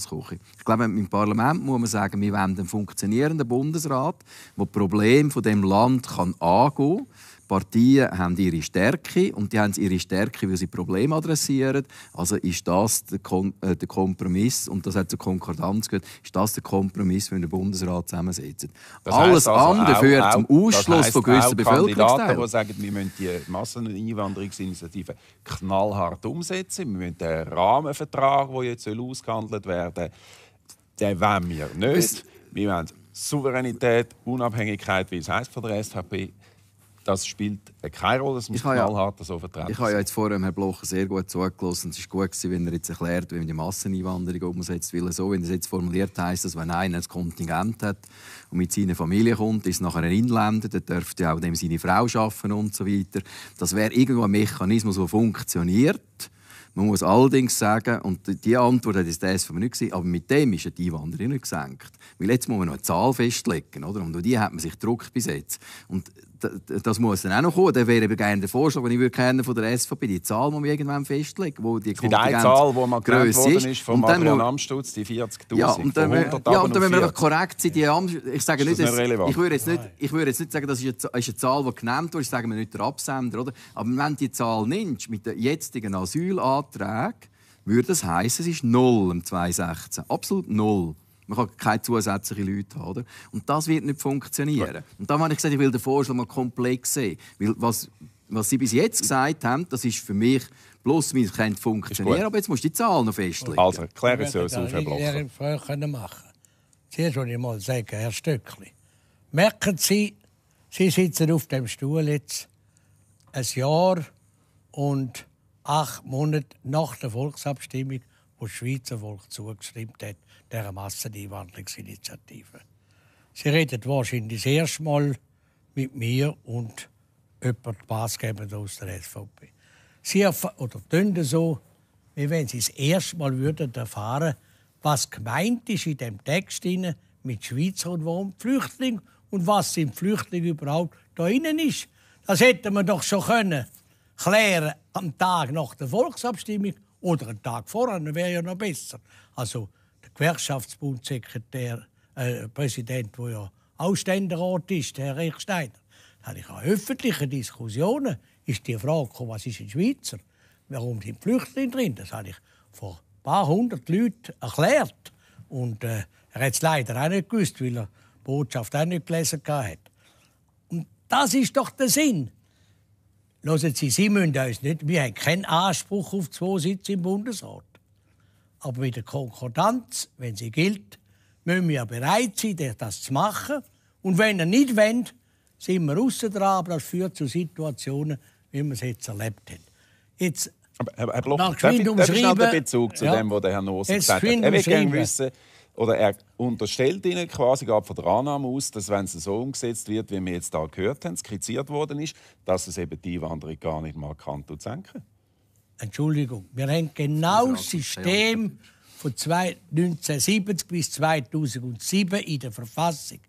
Ich glaube, im Parlament muss man sagen, wir wollen einen funktionierenden Bundesrat, der die Probleme dieses Land kann angehen kann Parteien haben ihre Stärke und die haben ihre Stärke, weil sie Probleme adressieren. Also ist das der, Kon äh, der Kompromiss und das hat zur Konkordanz gehört. Ist das der Kompromiss, wenn der Bundesrat zusammensetzt? Alles also andere auch, führt zum Ausschluss von gewissen Bevölkerungsteilen. die sagen, wir müssen die Masseneinwanderungsinitiative knallhart umsetzen. Wir müssen den Rahmenvertrag, der jetzt ausgehandelt werden soll, den wollen wir nicht. Wir wollen Souveränität, Unabhängigkeit, wie es heißt von der SVP das spielt keine Rolle, dass man ich knallhart ja, so vertreten Ich habe ja jetzt vorher Herrn Blocher sehr gut zugelassen. Es war gut, gewesen, wenn er jetzt erklärt, wie man die Masseneinwanderung umsetzt. Weil so, wenn er es jetzt formuliert, heisst das, wenn einer ein Kontingent hat und mit seiner Familie kommt, ist nachher ein Inländer, dann dürfte auch dem seine Frau arbeiten und so weiter. Das wäre irgendwo ein Mechanismus, der funktioniert. Man muss allerdings sagen, und die Antwort hat jetzt der SVM nicht gesehen, aber mit dem ist die Einwanderung nicht gesenkt. Weil jetzt muss man noch eine Zahl festlegen, oder? Und durch die hat man sich Druck bis jetzt. Und das muss dann auch noch kommen. Dann wäre gerne der Vorschlag, wenn ich würde gerne von der SVP, die Zahl, die wir irgendwann festlegen, wo die Kontingente Die Zahl, die mal genannt ist, von Adrian Amstutz, die 40'000. Ja, und dann, ja, und dann müssen wir korrekt sind, Die Amst ich sage nicht, das nicht ich, würde jetzt nicht, ich würde jetzt nicht sagen, das ist eine, ist eine Zahl, die genannt wurde, sagen wir nicht der Absender. Oder? Aber wenn du die Zahl nimmst, mit den jetzigen Asylanträgen, würde das heißen, es ist null im 2016. Absolut null. Man kann keine zusätzlichen Leute haben. Oder? Und das wird nicht funktionieren. Ja. Und da habe ich gesagt, ich will den Vorschlag mal komplex sehen. Weil was, was Sie bis jetzt gesagt haben, das ist für mich bloß, wir können funktionieren, aber jetzt musst du die Zahlen noch festlegen. Also, klären Sie uns auf, Herr Blocher. Ich können machen. Zuerst wollte ich mal sagen, Herr Stöckli, merken Sie, Sie sitzen auf dem Stuhl jetzt ein Jahr und acht Monate nach der Volksabstimmung wo das Schweizer Volk zugeschrieben hat, dieser Masseneinwanderungsinitiative. Sie redet wahrscheinlich das erste Mal mit mir und jemandem maßgebend aus der SVP. Sie oder tun so, wie wenn sie das erste Mal würden erfahren, was gemeint ist in dem Text mit Schweizer und warum Flüchtling und was sind Flüchtlinge überhaupt da innen ist. Das hätte man doch schon können klären am Tag nach der Volksabstimmung oder einen Tag vorher, dann wäre ja noch besser. Also der Gewerkschaftsbundsekretär, äh, Präsident, der ja auch Ständerort ist, Herr Rechsteiner, hatte ich an öffentlichen Diskussionen ist die Frage gekommen, was ist ein Schweizer? Warum sind Flüchtlinge drin? Das habe ich vor ein paar hundert Leuten erklärt. Und äh, er hat es leider auch nicht gewusst, weil er die Botschaft auch nicht gelesen hat. Und das ist doch der Sinn Hören Sie, Sie müssen uns nicht, wir haben keinen Anspruch auf zwei Sitze im Bundesrat. Aber mit der Konkordanz, wenn sie gilt, müssen wir bereit sein, das zu machen. Und wenn er nicht wollen, sind wir außen dran, aber das führt zu Situationen, wie wir es jetzt erlebt haben. Jetzt aber Herr Bloch, darf ich, darf ich schnell den Bezug zu ja. dem, was der Herr Noser gesagt hat? Er will gerne wissen, oder er unterstellt ihnen quasi gerade von der Annahme aus, dass wenn es so umgesetzt wird, wie wir jetzt da gehört haben, skizziert worden ist, dass es eben die Einwanderung gar nicht markant senken. Entschuldigung, wir haben genau das System von 1970 bis 2007 in der Verfassung,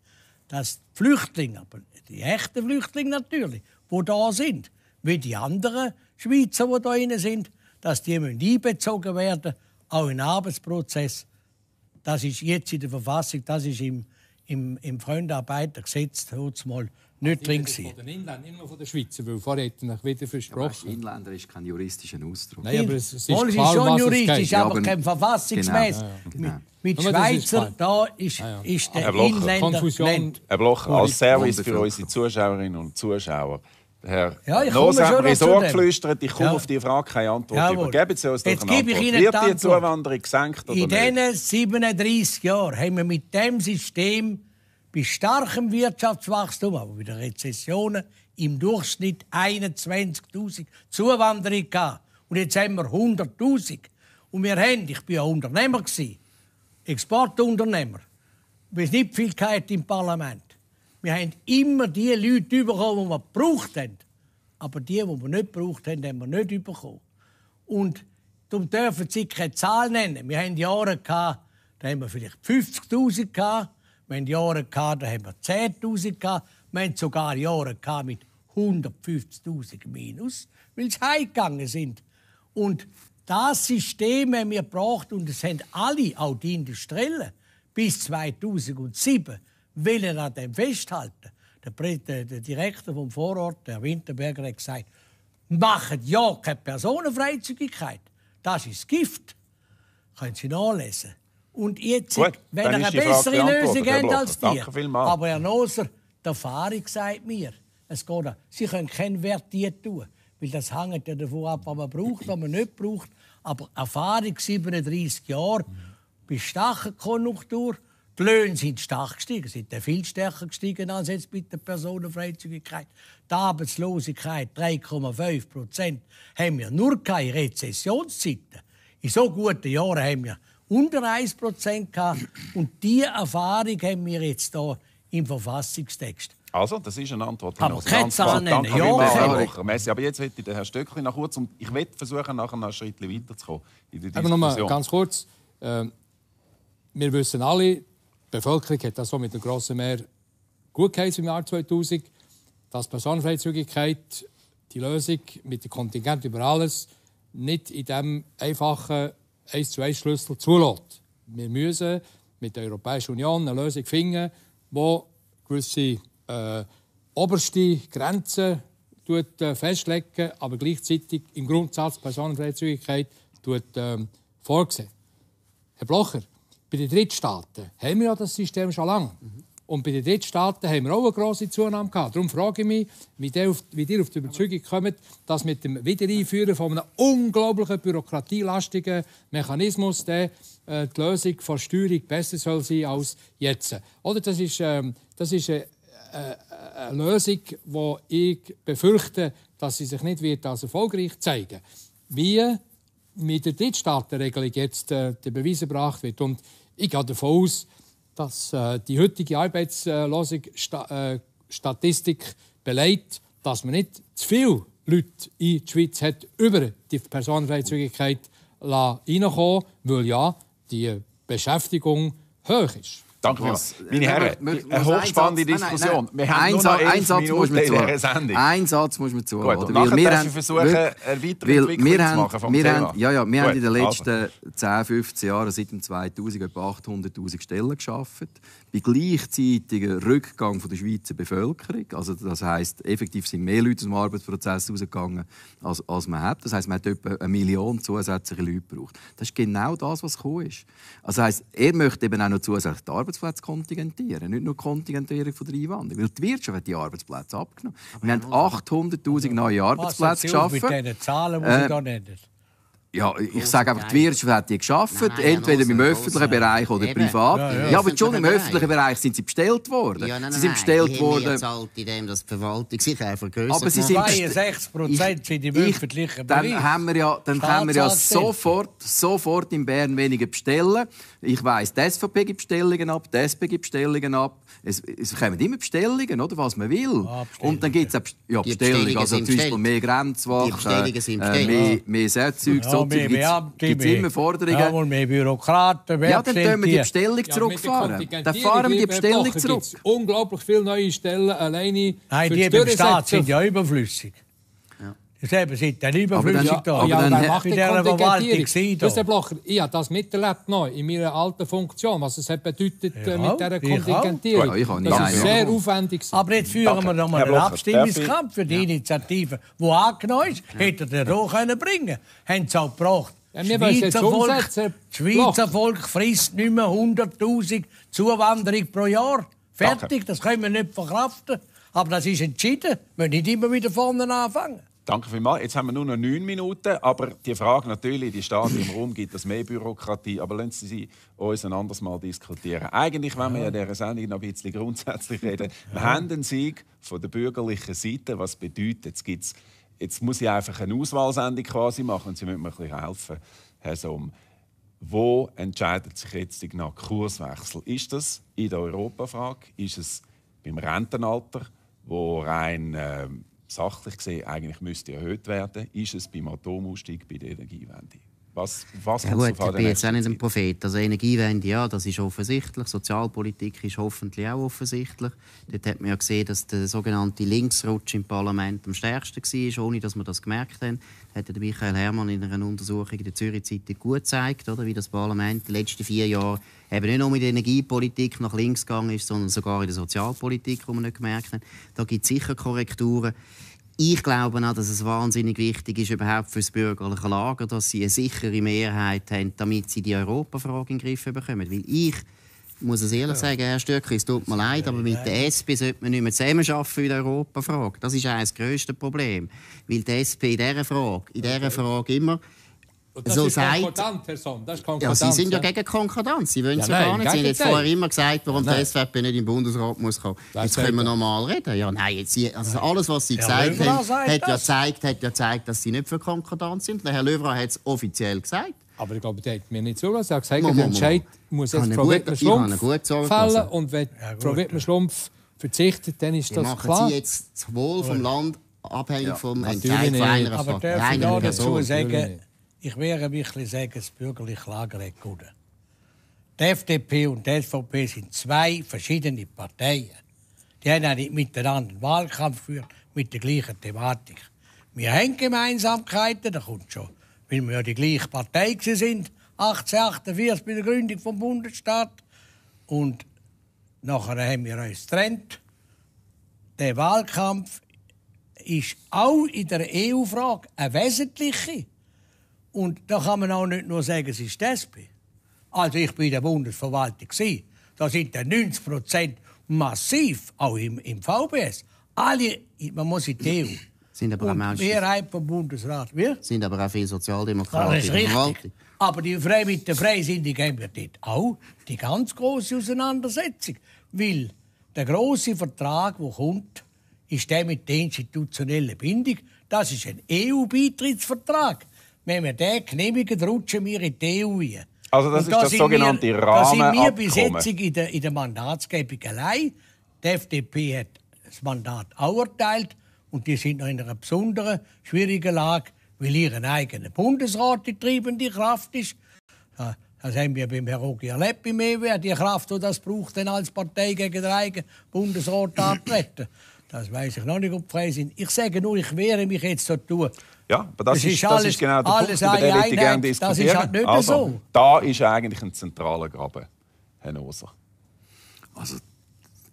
dass die Flüchtlinge, aber die echten Flüchtlinge natürlich, wo da sind, wie die anderen Schweizer, die da sind, dass die einbezogen werden, auch in den Arbeitsprozess das ist jetzt in der Verfassung, das ist im, im, im Freundarbeitergesetz, hört mal, nicht drin Von den Inländern, nicht nur von den Schweizer, weil vorher hätten ich wieder versprochen. Ja, Inländer ist kein juristischer Ausdruck. Nein, aber es ist, Wohl, ist schon juristisch, ja, aber kein verfassungsmäßig. Genau, ja, mit, genau. mit Schweizer, ist da ist, ist der Inländer Konfusion. Herr Blocher, als Service für unsere Zuschauerinnen und Zuschauer. Herr ja, Nos hat mir so geflüstert, ich komme ja. auf die Frage keine Antwort Jawohl. über. Geben Sie uns doch Jetzt eine Antwort. Ihnen Wird die Zuwanderung gesenkt oder In diesen 37 Jahren haben wir mit diesem System bei starkem Wirtschaftswachstum, aber bei den Rezessionen, im Durchschnitt 21'000 Zuwanderung gehabt. Und jetzt haben wir 100'000. Und wir haben, ich war ja Unternehmer, Exportunternehmer, bis nicht viel im Parlament. Wir haben immer die Leute bekommen, die wir gebraucht haben. Aber die, die wir nicht gebraucht haben, haben wir nicht bekommen. Und darum dürfen Sie keine Zahl nennen. Wir haben Jahre, gehabt, da haben wir vielleicht 50'000 gehabt. Wir haben Jahre, gehabt, da haben wir 10'000 gehabt. Wir haben sogar Jahre mit 150.000 minus, weil sie heimgegangen sind. Und das System haben wir gebraucht und es haben alle, auch die Industriellen, bis 2007 will er an dem festhalten. Der, äh, Direktor vom Vorort, der Winterberger, hat gesagt, machen ja keine Personenfreizügigkeit. Das ist Gift. Können Sie nachlesen. Und jetzt, Gut, wenn er eine bessere Lösung habt als die, aber Herr Noser, die Erfahrung sagt mir, es geht an. Sie können keinen Wert tun, weil das hängt ja davon ab, was man braucht, was man nicht braucht. Aber Erfahrung 37 Jahre, bei Stachelkonjunktur. Konjunktur, die Löhne sind stark gestiegen, sind viel stärker gestiegen als jetzt mit der Personenfreizügigkeit. Die Arbeitslosigkeit 3,5 Prozent haben wir nur keine Rezessionszeiten. In so guten Jahren haben wir unter 1 Prozent gehabt. Und diese Erfahrung haben wir jetzt hier im Verfassungstext. Also, das ist eine Antwort. Kann man keine Zahlen nennen. Ja, Aber jetzt hätte ich den Herrn Stöckli noch kurz. Und ich werde versuchen, nachher noch einen Schritt weiterzukommen in der Diskussion. Aber nochmal ganz kurz. Ähm, wir wissen alle, die Bevölkerung hat das so mit einem grossen Mehr gut geheißen im Jahr 2000, dass Personenfreizügigkeit die Lösung mit dem Kontingent über alles nicht in diesem einfachen 1 zu 1 Schlüssel zulässt. Wir müssen mit der Europäischen Union eine Lösung finden, die gewisse äh, oberste Grenzen tut, äh, festlegen, aber gleichzeitig im Grundsatz Personenfreizügigkeit tut, äh, vorgesehen. Herr Blocher, bei den Drittstaaten haben wir ja das System schon lange. Mhm. Und bei den Drittstaaten haben wir auch eine grosse Zunahme gehabt. Darum frage ich mich, wie ihr auf, wie ihr auf die Überzeugung kommt, dass mit dem Wiedereinführen von einem unglaublichen bürokratielastigen Mechanismus der, äh, die Lösung von Steuerung besser soll sein als jetzt. Oder das ist, ähm, das ist eine, äh, eine Lösung, die ich befürchte, dass sie sich nicht wird als erfolgreich zeigen wird. Wie mit der Drittstaatenregelung jetzt äh, der Beweis gebracht wird. Und ich gehe davon aus, dass äh, die heutige Arbeitslosenstatistik äh, beleidigt, dass man nicht zu viele Leute in der Schweiz hat über die Personenfreizügigkeit reinkommen weil ja die Beschäftigung hoch ist. Danke vielmals. Meine äh, Herren, eine hochspannende Satz, Diskussion. Nein, nein, wir haben ein, nur noch elf Satz muss man in Ein Satz muss man zuhören. Gut, weil wir haben, versuchen, Erweiterung zu machen ja, ja, wir Gut, haben in den also. letzten also. 10, 15 Jahren, seit dem 2000, etwa 800'000 Stellen geschaffen. Bei gleichzeitigem Rückgang von der Schweizer Bevölkerung. Also das heisst, effektiv sind mehr Leute aus dem Arbeitsprozess rausgegangen, als, als man hat. Das heisst, man hat etwa eine Million zusätzliche Leute gebraucht. Das ist genau das, was gekommen ist. Also das heisst, er möchte eben auch noch zusätzlich die Arbeit Arbeitsplätze kontingentieren, nicht nur Kontingentierung von der Einwanderung. Weil die Wirtschaft hat die Arbeitsplätze abgenommen. Aber wir haben 800'000 neue Arbeitsplätze geschaffen. Mit diesen Zahlen muss äh, ich da nicht ja, ich sage einfach, die Wirtschaft hat die geschafft, entweder im öffentlichen Bereich oder eben. privat. Ja, ja. ja, aber schon im öffentlichen Bereich sind sie bestellt worden. Ja, nein, sie sind bestellt worden. Indem, dass die Verwaltung sich einfach aber sie sind 62 Prozent für die öffentlichen Bereich. Dann haben wir ja, dann können wir ja sofort, sofort in Bern weniger bestellen. Ich weiß, das SVP gibt Bestellungen ab, das SP gibt Bestellungen ab. Es, es kommen immer Bestellungen, oder, was man will. Ah, Und dann gibt es ja, Bestellungen, also zum Beispiel mehr Grenzwachen, äh, mehr, mehr Sätzeug, Alter, mehr, immer Forderungen. Ja, und mehr Bürokraten, Ja, dann können wir die Bestellung zurückfahren. Ja, dann fahren wir die Bestellung zurück. unglaublich viele neue Stellen alleine. Nein, die beim Staat sind ja überflüssig eben seit dann überflüssig aber dann, da. Ja, dann, macht in dieser Verwaltung Herr Blocher, ich habe das miterlebt noch in meiner alten Funktion, was es hat bedeutet äh, ja, mit dieser Kontingentierung. Ja, das war sehr aufwendig. Aber jetzt führen Danke. wir nochmal einen Abstimmungskampf für die ja. Initiative, die angenommen ist, hätte er den auch können bringen können. Haben sie auch gebracht. Ja, Schweizer, Volk, Schweizer Volk frisst nicht mehr 100'000 Zuwanderung pro Jahr. Fertig, Danke. das können wir nicht verkraften. Aber das ist entschieden. Wir müssen nicht immer wieder vorne anfangen. Danke vielmals. Jetzt haben wir nur noch neun Minuten, aber die Frage natürlich, die steht im Raum, gibt es mehr Bürokratie? Aber lassen Sie sie uns ein anderes Mal diskutieren. Eigentlich wollen wir ja in dieser Sendung noch ein bisschen grundsätzlich reden. Wir haben den Sieg von der bürgerlichen Seite, was bedeutet, es gibt's, jetzt muss ich einfach eine Auswahlsendung quasi machen und Sie müssen mir ein bisschen helfen, Herr Somm. Wo entscheidet sich jetzt der Kurswechsel? Ist das in der Europafrage? Ist es beim Rentenalter, wo rein... Ähm, sachlich gesehen eigentlich müsste erhöht werden, ist es beim Atomausstieg bei der Energiewende. Was, was ja gut, ich bin jetzt auch nicht ein Prophet. Also Energiewende, ja, das ist offensichtlich. Sozialpolitik ist hoffentlich auch offensichtlich. Dort hat man ja gesehen, dass der sogenannte Linksrutsch im Parlament am stärksten war, ohne dass man das gemerkt haben. Das hat Michael Hermann in einer Untersuchung in der Zürich Zeitung gut gezeigt, oder, wie das Parlament die letzten vier Jahre eben nicht nur mit der Energiepolitik nach links gegangen ist, sondern sogar in der Sozialpolitik, wo man nicht gemerkt hat. Da gibt es sicher Korrekturen. Ich glaube auch, dass es wahnsinnig wichtig ist, überhaupt für das bürgerliche Lager, dass sie eine sichere Mehrheit haben, damit sie die Europafrage in den Griff bekommen. Weil ich muss es ehrlich ja. sagen, Herr Stöckli, es tut mir leid, aber mit der SP sollte man nicht mehr zusammenarbeiten in der Europafrage. Das ist eines der grössten Probleme. Weil die SP in dieser Frage, in dieser Frage immer und das so ist sagt, Konkordanz, Das ist ja, Sie sind ja, ja gegen Konkordanz. Sie wollen ja, nein, gar nicht. Sie haben jetzt vorher immer gesagt, warum nein. die SVP nicht im Bundesrat muss kommen. Das jetzt können wir normal reden. Ja, nein, jetzt, also alles, was Sie gesagt haben, hat ja, gezeigt, hat ja gezeigt, dass Sie nicht für Konkordanz sind. Der Herr Löwra hat es offiziell gesagt. Aber ich glaube, der hat mir nicht zulassen. Er hat gesagt, Moment, der Entscheid muss jetzt Frau Wittmer-Schlumpf fallen. Und wenn ja, Frau Wittmer-Schlumpf verzichtet, dann ist das klar. Machen Sie jetzt das Wohl vom Land abhängig vom Entscheid von einer, von Person. Aber darf ich dazu sagen, ich werde mich sagen, das bürgerliche Lager hat gewonnen. Die FDP und die SVP sind zwei verschiedene Parteien. Die haben auch nicht miteinander einen Wahlkampf geführt, mit der gleichen Thematik. Wir haben Gemeinsamkeiten, da kommt schon, weil wir ja die gleiche Partei sind, 1848 bei der Gründung des Bundesstaat. Und nachher haben wir uns getrennt. Der Wahlkampf ist auch in der EU-Frage eine wesentliche. Und da kann man auch nicht nur sagen, es ist die SP. Also ich bin in der Bundesverwaltung. Da sind dann 90 Prozent massiv, auch im, im VBS. Alle, man muss in die EU. Sind aber und wir Mehrheit vom Bundesrat. Wir? Sind aber auch viele Sozialdemokraten. Das ist richtig. Aber die Frei mit der Freisinnigen haben wir dort auch die ganz große Auseinandersetzung. Weil der große Vertrag, der kommt, ist der mit der institutionellen Bindung. Das ist ein EU-Beitrittsvertrag wenn wir den genehmigen, rutschen wir in die EU ein. Also das Und ist das, sogenannte wir, Rahmenabkommen. Das sind wir bis jetzt in der, in der Mandatsgebung allein. Die FDP hat das Mandat auch erteilt. Und die sind noch in einer besonderen, schwierigen Lage, weil ihr eigener Bundesrat die treibende Kraft ist. Das haben wir beim Herrn Rogi erlebt mehr, die Kraft, die das braucht, dann als Partei gegen den eigenen Bundesrat antreten. Das weiß ich noch nicht, ob frei sind. Ich sage nur, ich wehre mich jetzt so tun, ja, aber das, das ist, ist, alles, das ist genau der alles Punkt, über den ich gerne diskutieren. Das ist halt nicht also, so. Da ist eigentlich ein zentraler Graben, Herr Noser. Also,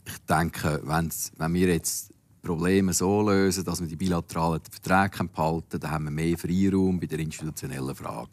ich denke, wenn wir jetzt Probleme so lösen, dass wir die bilateralen Verträge behalten, dann haben wir mehr Freiraum bei der institutionellen Frage.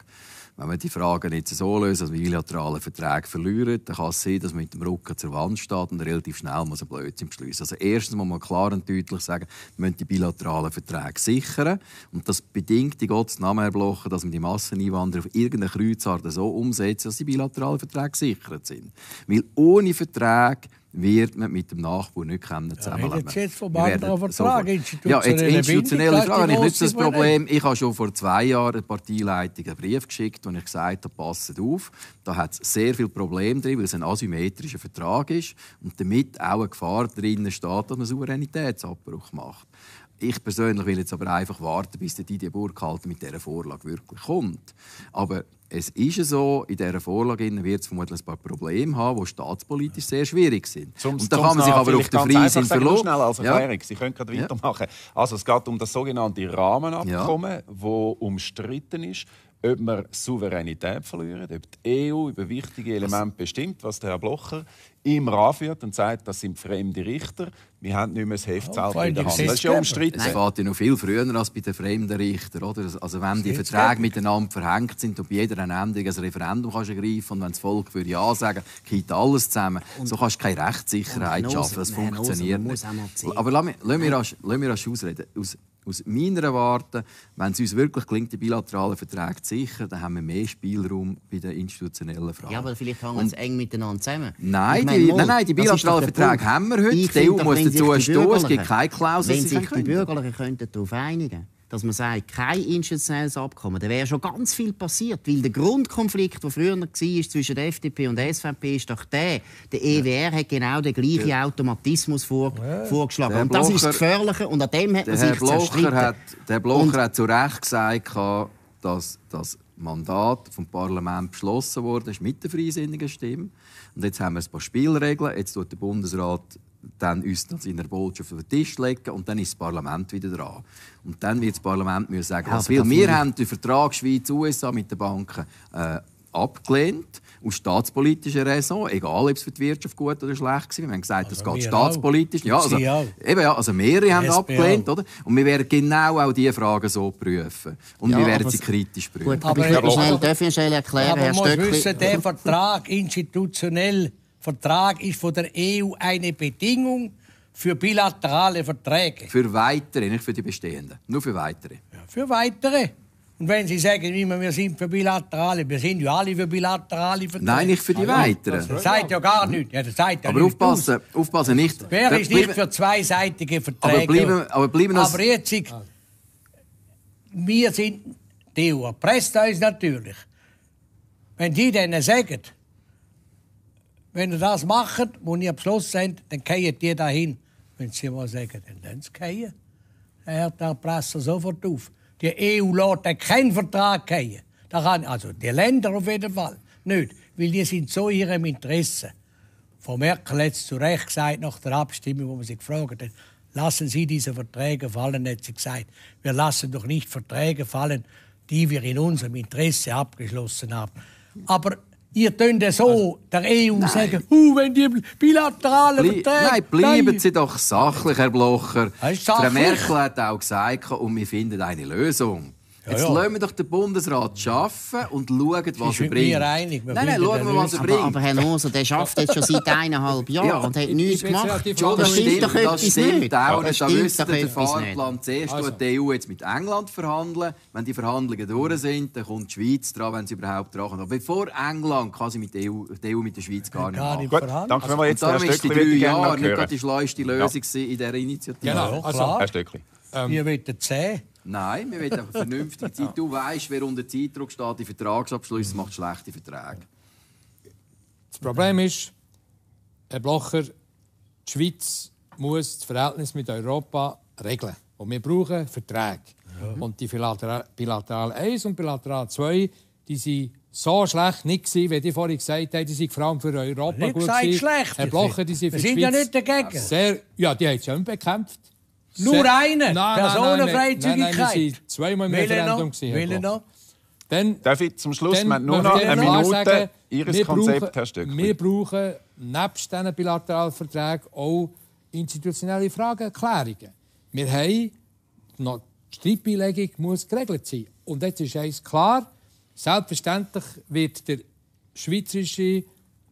Wenn wir die Fragen jetzt so lösen, dass wir bilaterale Verträge verlieren, dann kann es sein, dass man mit dem Rücken zur Wand steht und relativ schnell muss ein Blödsinn beschließen. Also erstens muss man klar und deutlich sagen, wir müssen die bilateralen Verträge sichern. Und das bedingt die Gottes Namen, Herr Blocher, dass wir die Masseneinwanderer auf irgendeine Kreuzart so umsetzen, dass die bilateralen Verträge gesichert sind. Weil ohne Verträge wird man mit dem Nachbau nicht können zusammenleben können. Ja, jetzt von Bandaufvertrag, Ja, institutionelle Frage habe ich nicht das Problem. Ich habe schon vor zwei Jahren der Parteileitung einen Brief geschickt, wo ich gesagt habe, passet auf, da hat es sehr viele Probleme drin, weil es ein asymmetrischer Vertrag ist und damit auch eine Gefahr drin steht, dass man Souveränitätsabbruch macht. Ich persönlich will jetzt aber einfach warten, bis die Didier Burkhalter mit dieser Vorlage wirklich kommt. Aber es ist so, in dieser Vorlage wird es vermutlich ein paar Probleme haben, die staatspolitisch sehr schwierig sind. Zum, und da kann man sich aber auf den Freisinn verlassen. schnell als Erklärung, ja. Sie können gerade weitermachen. Ja. Also es geht um das sogenannte Rahmenabkommen, ja. umstritten ist ob wir Souveränität verlieren, ob die EU über wichtige Elemente bestimmt, was der Herr Blocher immer anführt und sagt, das sind fremde Richter, wir haben nicht mehr das Heft oh, in der Hand. Das ist ja umstritten. Es geht ja noch viel früher als bei den fremden Richtern. Oder? Also wenn die Verträge miteinander verhängt sind und bei jeder Änderung ein Referendum kannst ergreifen und wenn das Volk würde Ja sagen geht alles zusammen. Und so kannst du keine Rechtssicherheit schaffen. Das funktioniert nicht. Aber lass mich, lass mich, lass mich ausreden aus meiner Warte, wenn es uns wirklich gelingt, die bilateralen Verträge zu sichern, dann haben wir mehr Spielraum bei den institutionellen Fragen. Ja, aber vielleicht hängen sie eng miteinander zusammen. Nein, meine, die, nein, nein, die bilateralen Verträge haben wir heute. die EU muss dazu stehen. Es gibt keine Klausel. Wenn sich die Bürgerlichen darauf einigen könnten dass man sagt, kein institutionelles Abkommen, da wäre schon ganz viel passiert, weil der Grundkonflikt, der früher war zwischen der FDP und der SVP, ist doch der, der EWR hat genau den gleichen ja. Automatismus vor, ja. vorgeschlagen. und das ist das Gefährliche und an dem hat man sich Blocher Hat, der Blocher und, hat zu Recht gesagt, dass das Mandat vom Parlament beschlossen wurde, mit der freisinnigen Stimme. Und jetzt haben wir ein paar Spielregeln. Jetzt tut der Bundesrat dann uns in der Botschaft auf den Tisch legen und dann ist das Parlament wieder dran. Und dann wird das Parlament müssen sagen, was will. Wir haben den Vertrag Schweiz-USA mit den Banken äh, abgelehnt aus staatspolitischer Raison, egal ob es für die Wirtschaft gut oder schlecht war. Wir haben gesagt, es also geht staatspolitisch. Ja, also, eben ja, also mehrere haben abgelehnt. Oder? Und wir werden genau auch diese Fragen so prüfen. Und ja, wir werden sie kritisch prüfen. Gut, aber, aber ich, ich schnell, darf ich schnell erklären, aber Herr Stöckli. wissen, der Vertrag institutionell Vertrag ist von der EU eine Bedingung für bilaterale Verträge. Für weitere, nicht für die bestehenden. Nur für weitere. Ja, für weitere. Und wenn Sie sagen, immer, wir sind für bilaterale, wir sind ja alle für bilaterale Verträge. Nein, nicht für die weiteren. Das sagt ja gar nichts. Ja, das ja aber nichts aufpassen, aus. aufpassen nicht. Wer ist nicht für zweiseitige Verträge? Aber bleiben, aber bleiben Aber jetzt, wir sind, die EU erpresst uns natürlich. Wenn die denen sagen, wenn ihr das macht, wo ihr beschlossen Schluss seid, dann kehrt ihr dahin. Wenn sie mal sagen, dann lassen sie gehen. Dann hört der Presse sofort auf. Die EU lässt keinen Vertrag gehen. Da kann, also die Länder auf jeden Fall nicht, weil die sind so in ihrem Interesse. Frau Merkel hat es zu Recht gesagt, nach der Abstimmung, wo man sie gefragt hat, lassen Sie diese Verträge fallen, hat sie gesagt. Wir lassen doch nicht Verträge fallen, die wir in unserem Interesse abgeschlossen haben. Aber Ihr könnt ja so also, der EU nein. sagen, uh, wenn die bilateralen Blie Verträge... Nein, bleiben nein. Sie doch sachlich, Herr Blocher. Frau Merkel hat auch gesagt, und wir finden eine Lösung. Jetzt ja, ja. lassen wir doch den Bundesrat arbeiten und schauen, was ist er bringt. Mir einig, nein, nein, schauen wir, was er bringt. Aber, aber Herr Moser, der arbeitet jetzt schon seit eineinhalb Jahren ja, und hat nichts gemacht. Schon, das, stimmt doch etwas das stimmt nicht. Auch, das da müsste der Fahrplan nicht. zuerst also. die EU jetzt mit England verhandeln. Wenn die Verhandlungen durch sind, dann kommt die Schweiz dran, wenn sie überhaupt dran kommt. bevor England kann sie mit der EU, die EU mit der Schweiz gar nicht, gar Gut, verhandeln. Danke, wenn wir also, jetzt also, Herr Stöckli wieder gerne hören. Darum war die drei Jahre nicht die schleuste Lösung in dieser Initiative. Genau, also, Herr ähm, Ihr wollt 10? Nein, wir wollen einfach vernünftige Zeit. Du weißt, wer unter Zeitdruck steht, die Vertragsabschlüsse macht schlechte Verträge. Das Problem ist, Herr Blocher, die Schweiz muss das Verhältnis mit Europa regeln. Und wir brauchen Verträge. Ja. Und die Bilateral, 1 und Bilateral 2, die waren so schlecht nicht gewesen, wie die vorhin gesagt haben, die sind vor allem für Europa nicht gut gesagt, schlecht. Herr Blocher, die sind für Wir sind Schweiz ja nicht dagegen. Sehr, ja, die haben es schon bekämpft. Nur eine Nein, Personenfreizügigkeit. zweimal im Referendum gesehen. noch? Dann, Darf ich zum Schluss dann, nur noch eine Minute sagen, Ihres Konzept, brauchen, Wir brauchen neben diesen bilateralen Verträgen auch institutionelle Fragenklärungen. Wir haben noch die Streitbeilegung muss geregelt sein. Und jetzt ist eins klar, selbstverständlich wird der schweizerische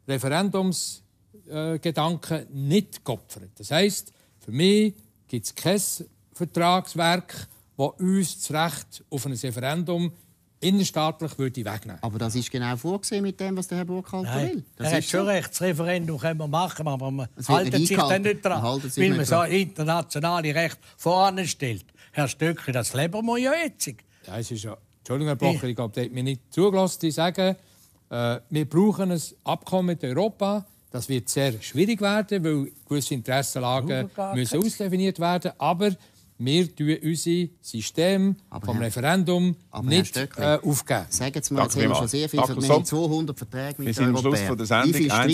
Referendumsgedanke äh, nicht geopfert. Das heisst, für mich gibt es kein Vertragswerk, das uns das Recht auf ein Referendum innerstaatlich würde wegnehmen. Aber das ist genau vorgesehen mit dem, was der Herr Burkhalter Nein, will. Das er hat schon recht, das Referendum können wir machen, aber man hält sich dann nicht dran, weil man so internationale Recht voranstellt. Herr Stöckli, das leben wir ja jetzt. Ja, es ist ja, Entschuldigung, Herr Blocher, ich, ich glaube, der hat mir nicht zugelassen, die sagen, äh, wir brauchen ein Abkommen mit Europa, das wird sehr schwierig werden, weil gewisse Interessenlagen müssen ausdefiniert werden. Aber wir tun unser System aber vom Herr, Referendum nicht äh, aufgeben. Sagen Sie mal, Danke jetzt haben wir schon sehr viel. wir haben 200 Verträge mit wir sind der Sendung. Wie viele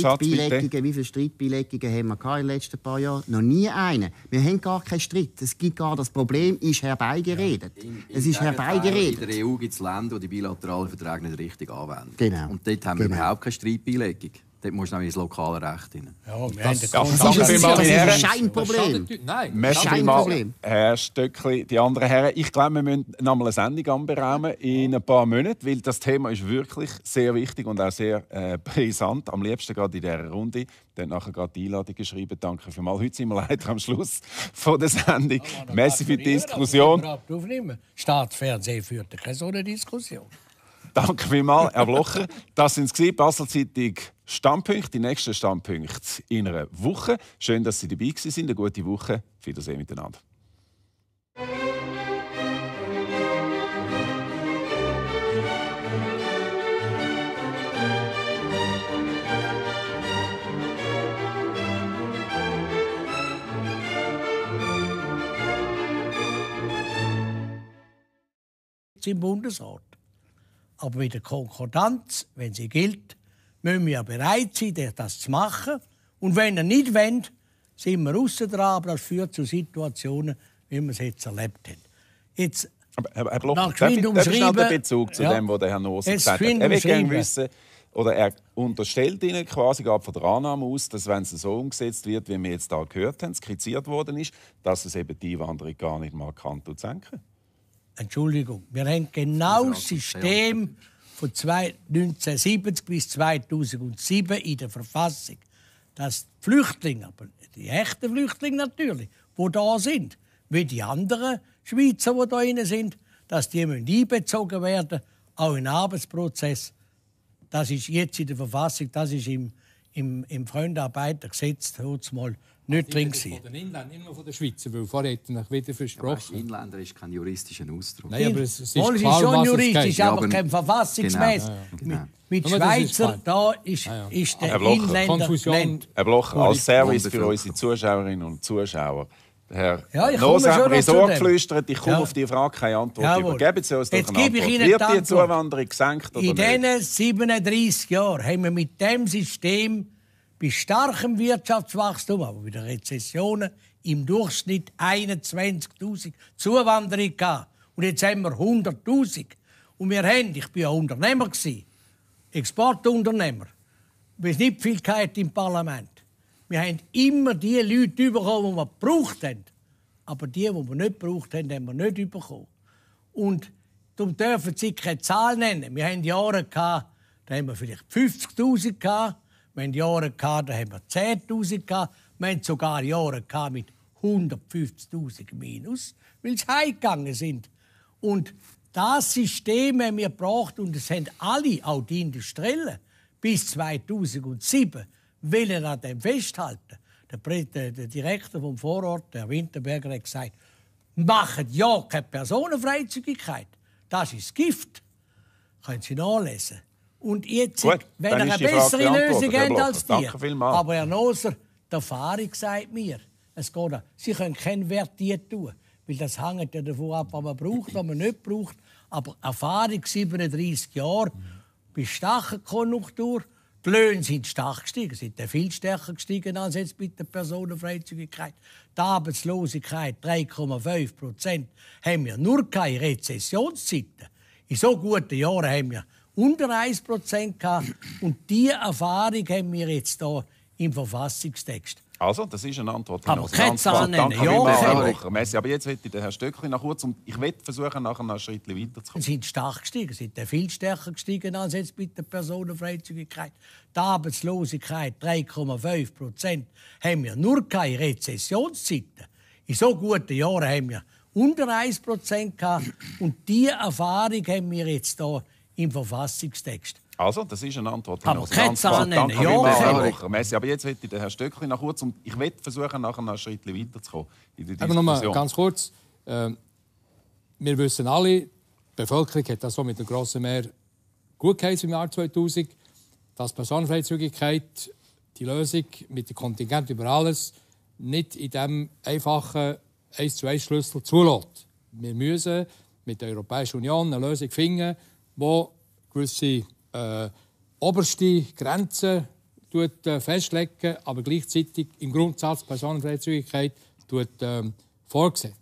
Streitbeilegungen, wie viele haben wir in den letzten paar Jahren? Noch nie einen. Wir haben gar keinen Streit. Es gibt gar das Problem, ist herbeigeredet. Ja, in, in es ist herbeigeredet. In der EU gibt es Länder, die die bilateralen Verträge nicht richtig anwenden. Genau. Und dort haben wir genau. überhaupt keine Streitbeilegung. Dort musst du nämlich ins lokale Recht rein. Ja, das, das, ja, das, das ist ein Scheinproblem. Nein, Scheinproblem. Herr Stöckli, die anderen Herren, ich glaube, wir müssen nochmal eine Sendung anberaumen in ein paar Monaten, weil das Thema ist wirklich sehr wichtig und auch sehr äh, brisant. Am liebsten gerade in dieser Runde. Dann nachher gerade die Einladung geschrieben. Danke für mal. Heute sind wir leider am Schluss von der Sendung. Ja, Messi für die Diskussion. Ich Staatsfernsehen führt keine so eine Diskussion. Danke vielmals, Herr Blocher. Das sind es, Basel-Zeitung die nächsten Standpunkte in einer Woche. Schön, dass Sie dabei waren. Eine gute Woche. Viel Wiedersehen miteinander. im Bundesrat. Aber mit der Konkordanz, wenn sie gilt, müssen wir bereit sein, das zu machen. Und wenn er nicht wollen, sind wir außen dran. Aber das führt zu Situationen, wie wir es jetzt erlebt haben. Jetzt aber Herr Bloch, darf ich, darf ich schnell den Bezug zu ja. dem, was der Herr Nose gesagt hat? Er will gerne wissen, oder er unterstellt Ihnen quasi gerade von der Annahme aus, dass wenn es so umgesetzt wird, wie wir jetzt da gehört haben, skizziert worden ist, dass es eben die Einwanderung gar nicht markant senken Entschuldigung, wir haben genau das System von 1970 bis 2007 in der Verfassung, dass die Flüchtlinge, aber die echten Flüchtlinge natürlich, die da sind, wie die anderen Schweizer, die da drin sind, dass die einbezogen werden auch in den Arbeitsprozess. Das ist jetzt in der Verfassung, das ist im, im, im Freundarbeitergesetz, mal nicht drin gewesen. Von den Inländern, immer von den Schweizer, weil vorher hätten ich wieder versprochen. Ja, Inländer ist kein juristischer Ausdruck. Nein, aber es ist, klar, ist schon juristisch, aber, aber kein genau. verfassungsmäßig. Genau, ja, ja. Mit, genau. mit Schweizer, ist da ist, ist der Inländer... Konfusion. Herr Blocher, als Service für unsere Zuschauerinnen und Zuschauer, Herr ja, ich hat mir so geflüstert, ich komme ja. auf die Frage keine Antwort Jawohl. über. Geben Sie uns doch Jetzt eine Antwort. Wird die Zuwanderung gesenkt oder In nicht? diesen 37 Jahren haben wir mit diesem System bei starkem Wirtschaftswachstum, aber bei den Rezessionen im Durchschnitt 21.000 Zuwanderung gehabt. Und jetzt haben wir 100.000. Und wir haben, ich war ja Unternehmer, Exportunternehmer, weil es nicht viel im Parlament. Wir haben immer die Leute bekommen, die wir gebraucht haben. Aber die, die wir nicht gebraucht haben, haben wir nicht bekommen. Und darum dürfen Sie keine Zahl nennen. Wir haben Jahre, gehabt, da haben wir vielleicht 50.000 gehabt wir hatten Jahre gehabt, da hatten wir 10.000 Wir hatten sogar Jahre mit 150.000 minus, weil sie heimgegangen sind. Und das System haben wir gebraucht und es haben alle, auch die Industriellen, bis 2007 wollen an dem festhalten. Der, der Direktor vom Vorort, der Winterberger, hat gesagt, machen ja keine Personenfreizügigkeit. Das ist Gift. Können Sie nachlesen. Und jetzt, Gut, wenn er eine bessere Lösung habt als die, aber Herr Noser, die Erfahrung sagt mir, es geht Sie können keinen Wert tun, weil das hängt ja davon ab, was man braucht, was man nicht braucht. Aber Erfahrung 37 Jahre bei starker Konjunktur, die Löhne sind stark gestiegen, sind viel stärker gestiegen als jetzt mit der Personenfreizügigkeit. Die Arbeitslosigkeit 3,5 Prozent haben wir nur keine Rezessionszeiten. In so guten Jahren haben wir unter 1 Prozent gehabt. Und diese Erfahrung haben wir jetzt hier im Verfassungstext. Also, das ist eine Antwort. Aber keine Zahl nennen. Danke ja, Messi. Aber jetzt hätte der Herr Stöckli noch kurz. Und ich werde versuchen, nachher noch einen Schritt weiterzukommen. Sie sind stark gestiegen. Sie sind viel stärker gestiegen als jetzt mit der Personenfreizügigkeit. Die Arbeitslosigkeit 3,5 Prozent haben wir nur keine Rezessionszeiten. In so guten Jahren haben wir unter 1 Prozent gehabt. Und diese Erfahrung haben wir jetzt hier im Verfassungstext. Also, das ist eine Antwort. Aber keine Zahlen nennen. Ja, ja. Messi. Aber jetzt hätte der Herr Stöckli noch kurz. Und ich werde versuchen, nachher noch einen Schritt weiterzukommen Aber noch mal ganz kurz. Äh, wir wissen alle, die Bevölkerung hat das so mit dem grossen Mehr gut geheißen im Jahr 2000, dass Personenfreizügigkeit die Lösung mit dem Kontingent über alles nicht in diesem einfachen 1 zu 1 Schlüssel zulässt. Wir müssen mit der Europäischen Union eine Lösung finden, die gewisse äh, oberste Grenzen tut, äh, festlegen, aber gleichzeitig im Grundsatz Personenfreizügigkeit tut, ähm, vorgesehen.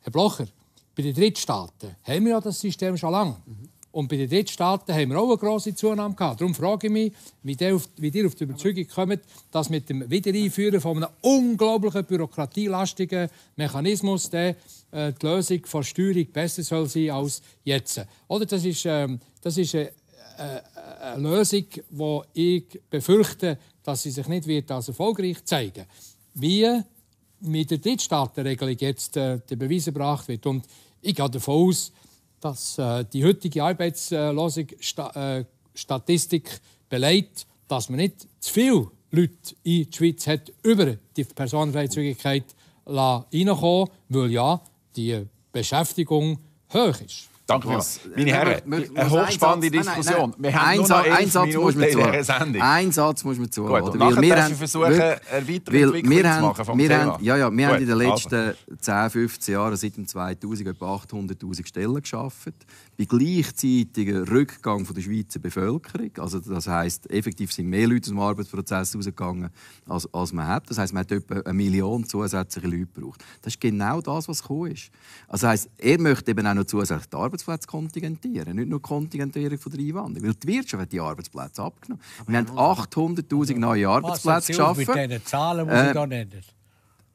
Herr Blocher, bei den Drittstaaten haben wir ja das System schon lange. Mhm. Und bei den Drittstaaten haben wir auch eine grosse Zunahme gehabt. Darum frage ich mich, wie ihr auf, wie ihr auf die Überzeugung kommt, dass mit dem Wiedereinführen von einem unglaublichen bürokratielastigen Mechanismus der, äh, die Lösung von Steuerung besser soll sein als jetzt. Oder das ist, ähm, das ist äh, äh, eine Lösung, die ich befürchte, dass sie sich nicht wird als erfolgreich zeigen wird. Wie mit der Drittstaatenregelung jetzt äh, der Beweis gebracht wird. Und ich gehe davon aus, dass äh, die heutige Arbeitslosenstatistik belegt, dass man nicht zu viele Leute in die Schweiz hat über die Personenfreizügigkeit reinkommen weil ja die Beschäftigung hoch ist. Danke vielmals. Meine Herren, eine hochspannende Diskussion. Nein, nein, Wir haben ein, Satz muss man zuhören. Ein Satz muss man zuhören. Gut, weil wir haben, versuchen, Erweiterung wir zu machen vom Thema. ja, ja, wir Gut, haben in den also. letzten also. 10, 15 Jahren, seit dem 2000, etwa 800'000 Stellen geschaffen. Bei gleichzeitigem Rückgang von der Schweizer Bevölkerung. Also das heisst, effektiv sind mehr Leute aus dem Arbeitsprozess rausgegangen, als, als man hat. Das heisst, man hat etwa eine Million zusätzliche Leute gebraucht. Das ist genau das, was gekommen ist. Also das heisst, er möchte eben auch noch zusätzlich die Arbeits Arbeitsplätze kontingentieren, nicht nur die Kontingentierung von der Einwanderung. Weil die Wirtschaft hat die Arbeitsplätze abgenommen. Wir haben 800'000 neue ah, Arbeitsplätze geschaffen. mit diesen Zahlen, die äh, Sie da nennen?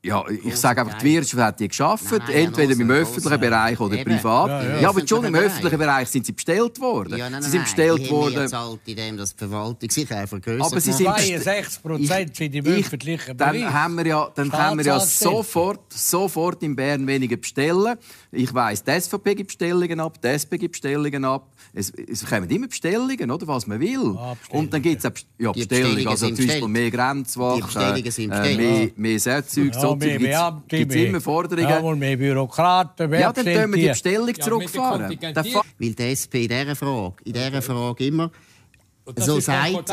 Ja, ich sage einfach, die Wirtschaft hat die geschaffen, entweder im öffentlichen Bereich oder privat. Ja, aber schon im öffentlichen Bereich sind sie bestellt worden. Ja, nein, nein, sie sind bestellt nein, worden. Bezahlt, indem das die Verwaltung sich einfach Aber sie sind 62 Prozent sind im öffentlichen Bereich. Dann haben wir ja, dann können wir ja sofort, sofort in Bern weniger bestellen. Ich weiss, die SVP gibt Bestellungen ab, die SP gibt Bestellungen ab. Es, es kommen immer Bestellungen, oder, was man will. Ah, Und dann gibt es ja, Bestellungen, also zum Beispiel mehr Grenzwacht, äh, mehr, mehr Sätzeug, so Grundsätzlich gibt es immer Forderungen. Ja, mehr Bürokraten, Ja, dann können wir die Bestellung ja, zurückfahren. Der Weil die SP in dieser Frage, in dieser Frage immer... so sagt,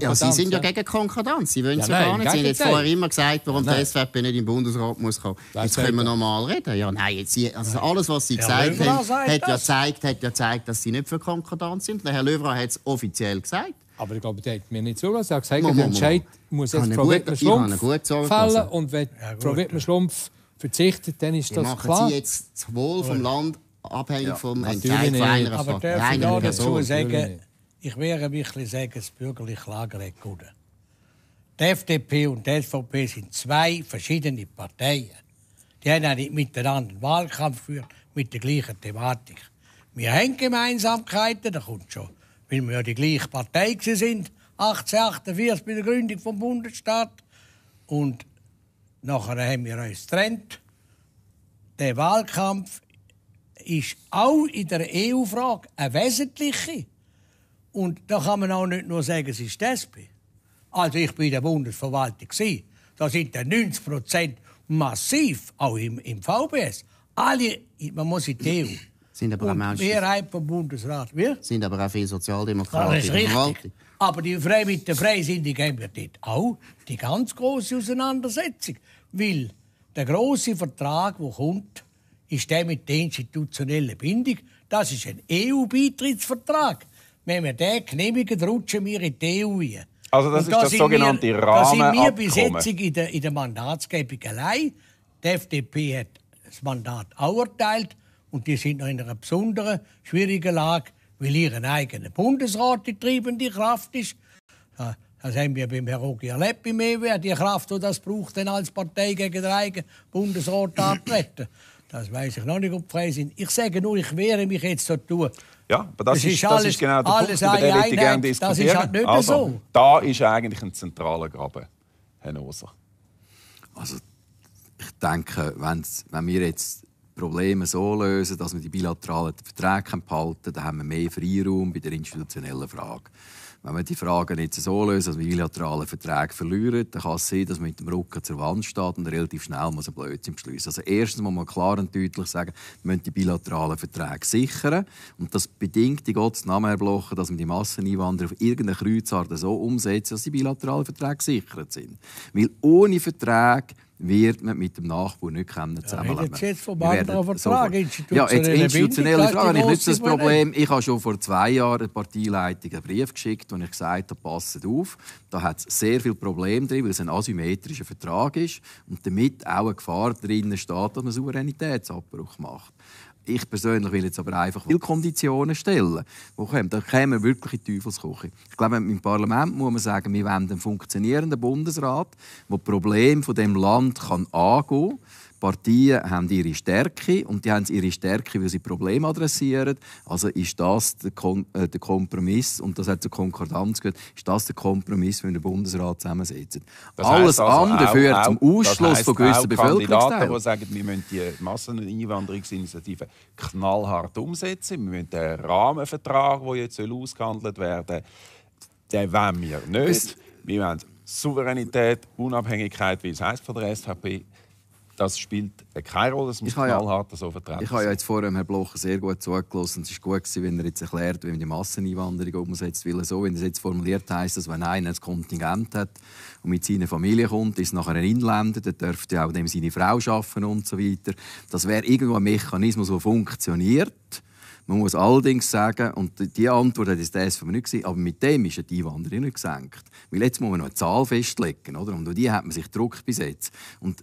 ja, Sie sind ja, gegen Konkordanz. Sie wollen es ja, gar nicht. Sie haben jetzt vorher immer gesagt, warum nein. die SVP nicht im Bundesrat muss kommen. Das jetzt können wir normal reden. Ja, nein, jetzt, also alles, was Sie gesagt haben, hat, hat ja, gezeigt, hat ja gezeigt, dass Sie nicht für Konkordanz sind. Der Herr Löwra hat es offiziell gesagt. Aber ich glaube, der hat mir nicht zugelassen. Er hat gesagt, der Entscheid muss jetzt Frau Wittmer-Schlumpf fällen. Und wenn ja, Frau wittmann schlumpf verzichtet, dann ist das machen klar. Sie jetzt das Wohl vom Land abhängig ja. vom Entscheid von einer Aber darf ich noch dazu sagen, ich werde mich sagen, das bürgerliche Lager hat Die FDP und die SVP sind zwei verschiedene Parteien. Die haben auch nicht miteinander einen Wahlkampf geführt, mit der gleichen Thematik. Wir haben Gemeinsamkeiten, da kommt schon weil wir ja die gleiche Partei waren, 1848 bei der Gründung des Bundesstaat. Und nachher haben wir uns getrennt. Der Wahlkampf ist auch in der EU-Frage eine wesentliche. Und da kann man auch nicht nur sagen, es ist das. SP. Also ich war in der Bundesverwaltung. Da sind ja 90 Prozent massiv, auch im, im VBS. Alle, man muss in die EU. Sind aber auch Menschen. Mehrheit vom Bundesrat. Wir? Sind aber auch viele Sozialdemokraten in der Aber die Frei mit der Freisinnigen haben wir dort auch die ganz große Auseinandersetzung. Weil der große Vertrag, der kommt, ist der mit der institutionellen Bindung. Das ist ein EU-Beitrittsvertrag. Wenn wir den genehmigen, rutschen wir in die EU ein. Also das und ist das sogenannte wir, Rahmenabkommen. Da sind wir bis jetzt in der, in der Mandatsgebung allein. Die FDP hat das Mandat auch erteilt. Und die sind noch in einer besonderen, schwierigen Lage, weil ihren eigenen Bundesrat die treibende Kraft ist. Das haben wir beim Herrn Rogi erlebt, bei mir, die Kraft, die das braucht, dann als Partei gegen den eigenen Bundesrat antreten. Das weiß ich noch nicht, ob frei sind. Ich sage nur, ich wehre mich jetzt so tun. Ja, aber das, das ist, ist, alles, das ist genau der alles Punkt, über den ich gerne diskutieren. Das ist halt nicht also, so. Da ist eigentlich ein zentraler Graben, Herr Noser. Also, ich denke, wenn wir jetzt Probleme so lösen, dass wir die bilateralen Verträge behalten können, dann haben wir mehr Freiraum bei der institutionellen Frage. Wenn wir die Fragen jetzt so lösen, dass wir bilaterale Verträge verlieren, dann kann es sein, dass man mit dem Rücken zur Wand steht und relativ schnell muss ein Blödsinn beschließen. Also erstens muss man klar und deutlich sagen, wir müssen die bilateralen Verträge sichern. Und das bedingt in Gottes Namen, Herr Blocher, dass wir die Masseneinwanderer auf irgendeine Kreuzart so umsetzen, dass die bilateralen Verträge gesichert sind. Weil ohne Verträge wird man mit dem Nachbau nicht können zusammenleben können. Ja, jetzt vom Fragen, sofort... institutionelle, ja, jetzt institutionelle Fragen. Ich nicht das Problem. Ich habe schon vor zwei Jahren der Parteileitung einen Brief geschickt, und ich gesagt habe, passet auf. Da hat es sehr viele Probleme drin, weil es ein asymmetrischer Vertrag ist und damit auch eine Gefahr drin steht, dass man Souveränitätsabbruch macht. Ich persönlich will jetzt aber einfach viele Konditionen stellen. Wo kommen? Da kämen wir wirklich in die Teufelsküche. Ich glaube, im Parlament muss man sagen, wir wollen einen funktionierenden Bundesrat, der die Probleme dieses Land kann angehen kann Parteien haben ihre Stärke und die haben ihre Stärke, weil sie Probleme adressieren. Also ist das der, Kon äh, der Kompromiss und das hat zur Konkordanz gehört. Ist das der Kompromiss, wenn der Bundesrat zusammensetzt? Alles also andere führt auch, zum Ausschluss von gewissen Bevölkerungsteilen. die sagen, wir müssen die Masseneinwanderungsinitiative knallhart umsetzen. Wir müssen den Rahmenvertrag, der jetzt ausgehandelt werden soll, den wollen wir nicht. Wir wollen Souveränität, Unabhängigkeit, wie es heißt von der SVP. Das spielt keine Rolle, das muss knallhart ja, so vertreten Ich habe ja jetzt vorher Herrn Blocher sehr gut zugelassen. Es ist gut, gewesen, wenn er jetzt erklärt, wie man die Masseneinwanderung umsetzt. Weil so, wenn er es jetzt formuliert, heißt, das, wenn einer ein Kontingent hat und mit seiner Familie kommt, ist nachher ein Inländer, dann dürfte auch dem seine Frau arbeiten und so weiter. Das wäre irgendwo ein Mechanismus, der funktioniert man muss allerdings sagen, und die Antwort hat das von mir nicht gewesen, aber mit dem ist die Einwanderung nicht gesenkt. Weil jetzt muss man noch eine Zahl festlegen, oder? Und durch die hat man sich Druck bis jetzt. Und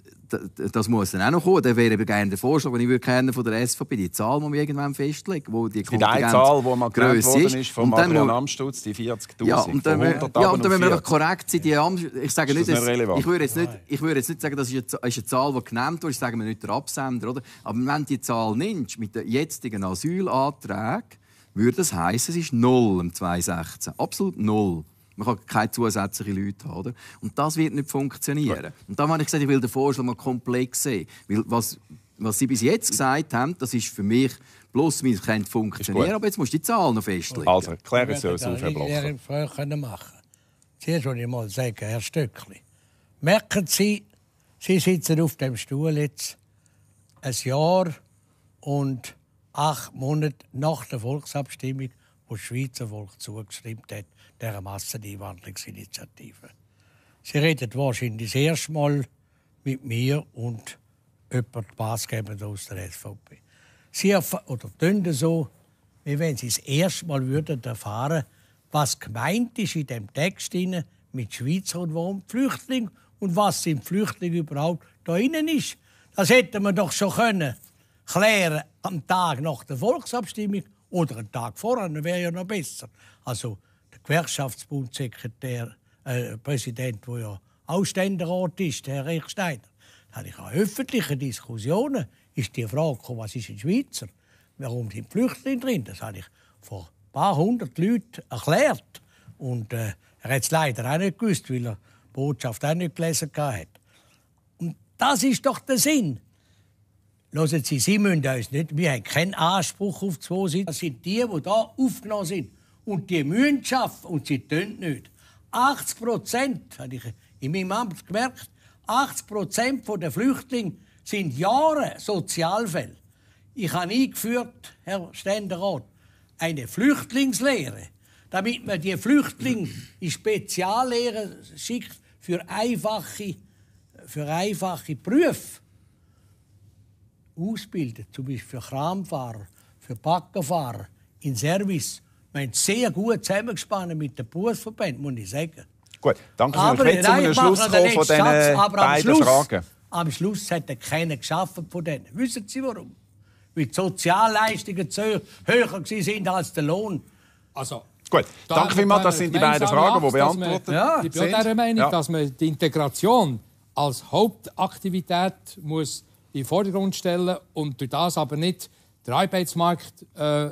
das muss dann auch noch kommen. Das wäre eben gerne der Vorschlag, wenn ich würde gerne von der SVP, die Zahl, die wir irgendwann festlegen, wo die Kontingenz Die Zahl, die mal genannt ist von Adrian Amstutz, die 40'000. Ja, und dann, ja, und dann müssen wir korrekt sind, Die ich sage nicht, das nicht ich würde jetzt nicht, ich würde jetzt nicht sagen, das ist eine, Zahl, die genannt wurde. Ich sage mir nicht der Absender, oder? Aber wenn du die Zahl nimmst, mit der jetzigen Asylantrag, Verträge, würde das heißen, es ist null im 2016. Absolut null. Man kann keine zusätzlichen Leute haben. Oder? Und das wird nicht funktionieren. Ja. Und da habe ich gesagt, ich will den Vorschlag mal komplett sehen. Weil was, was Sie bis jetzt gesagt haben, das ist für mich bloß, wir können funktionieren, aber jetzt musst du die Zahlen noch festlegen. Also, klären Sie uns auf, Herr Blocher. Ich können machen. können. Zuerst würde ich mal sagen, Herr Stöckli, merken Sie, Sie sitzen auf dem Stuhl jetzt ein Jahr und acht Monate nach der Volksabstimmung, wo das Schweizer Volk zugestimmt hat, der Masseneinwanderungsinitiative. Sie redet wahrscheinlich das erste Mal mit mir und jemand maßgebend aus der SVP. Sie oder tun so, wie wenn sie das erste Mal würden erfahren, was gemeint ist in dem Text mit Schweizer und warum Flüchtling und was sind Flüchtlinge überhaupt da innen ist. Das hätten wir doch schon können klären am Tag nach der Volksabstimmung oder einen Tag vorher, dann wäre ja noch besser. Also der Gewerkschaftsbundsekretär, äh, Präsident, der ja auch Ständerort ist, Herr Rechsteiner, da habe ich an öffentlichen Diskussionen ist die Frage gekommen, was ist ein Schweizer? Warum sind Flüchtlinge drin? Das habe ich vor ein paar hundert Leuten erklärt. Und äh, er hat es leider auch nicht gewusst, weil er die Botschaft auch nicht gelesen hat. Und das ist doch der Sinn Hören Sie, Sie müssen uns nicht, wir haben keinen Anspruch auf zwei Sitze. Das sind die, die hier aufgenommen sind. Und die müssen arbeiten und sie tun nicht. 80 Prozent, habe ich in meinem Amt gemerkt, 80 Prozent der Flüchtlinge sind Jahre Sozialfälle. Ich habe eingeführt, Herr Ständerat, eine Flüchtlingslehre, damit man die Flüchtlinge in Speziallehren schickt für einfache, für einfache Berufe ausbildet, zum Beispiel für Kramfahrer, für Baggerfahrer, in Service, wir haben sehr gut zusammengespannt mit den Berufsverbänden, muss ich sagen. Gut, danke schön. Aber, jetzt nein, zum Schluss kommen von diesen beiden Fragen. Am Schluss hat er keiner geschafft von denen. Wissen Sie warum? Weil die Sozialleistungen höher waren als der Lohn. Also, Gut, danke vielmals. Das sind die beiden Fragen, die beantwortet man, ja, Ich bin sind. auch der Meinung, ja. dass man die Integration als Hauptaktivität muss in den Vordergrund stellen und durch das aber nicht den Arbeitsmarkt äh,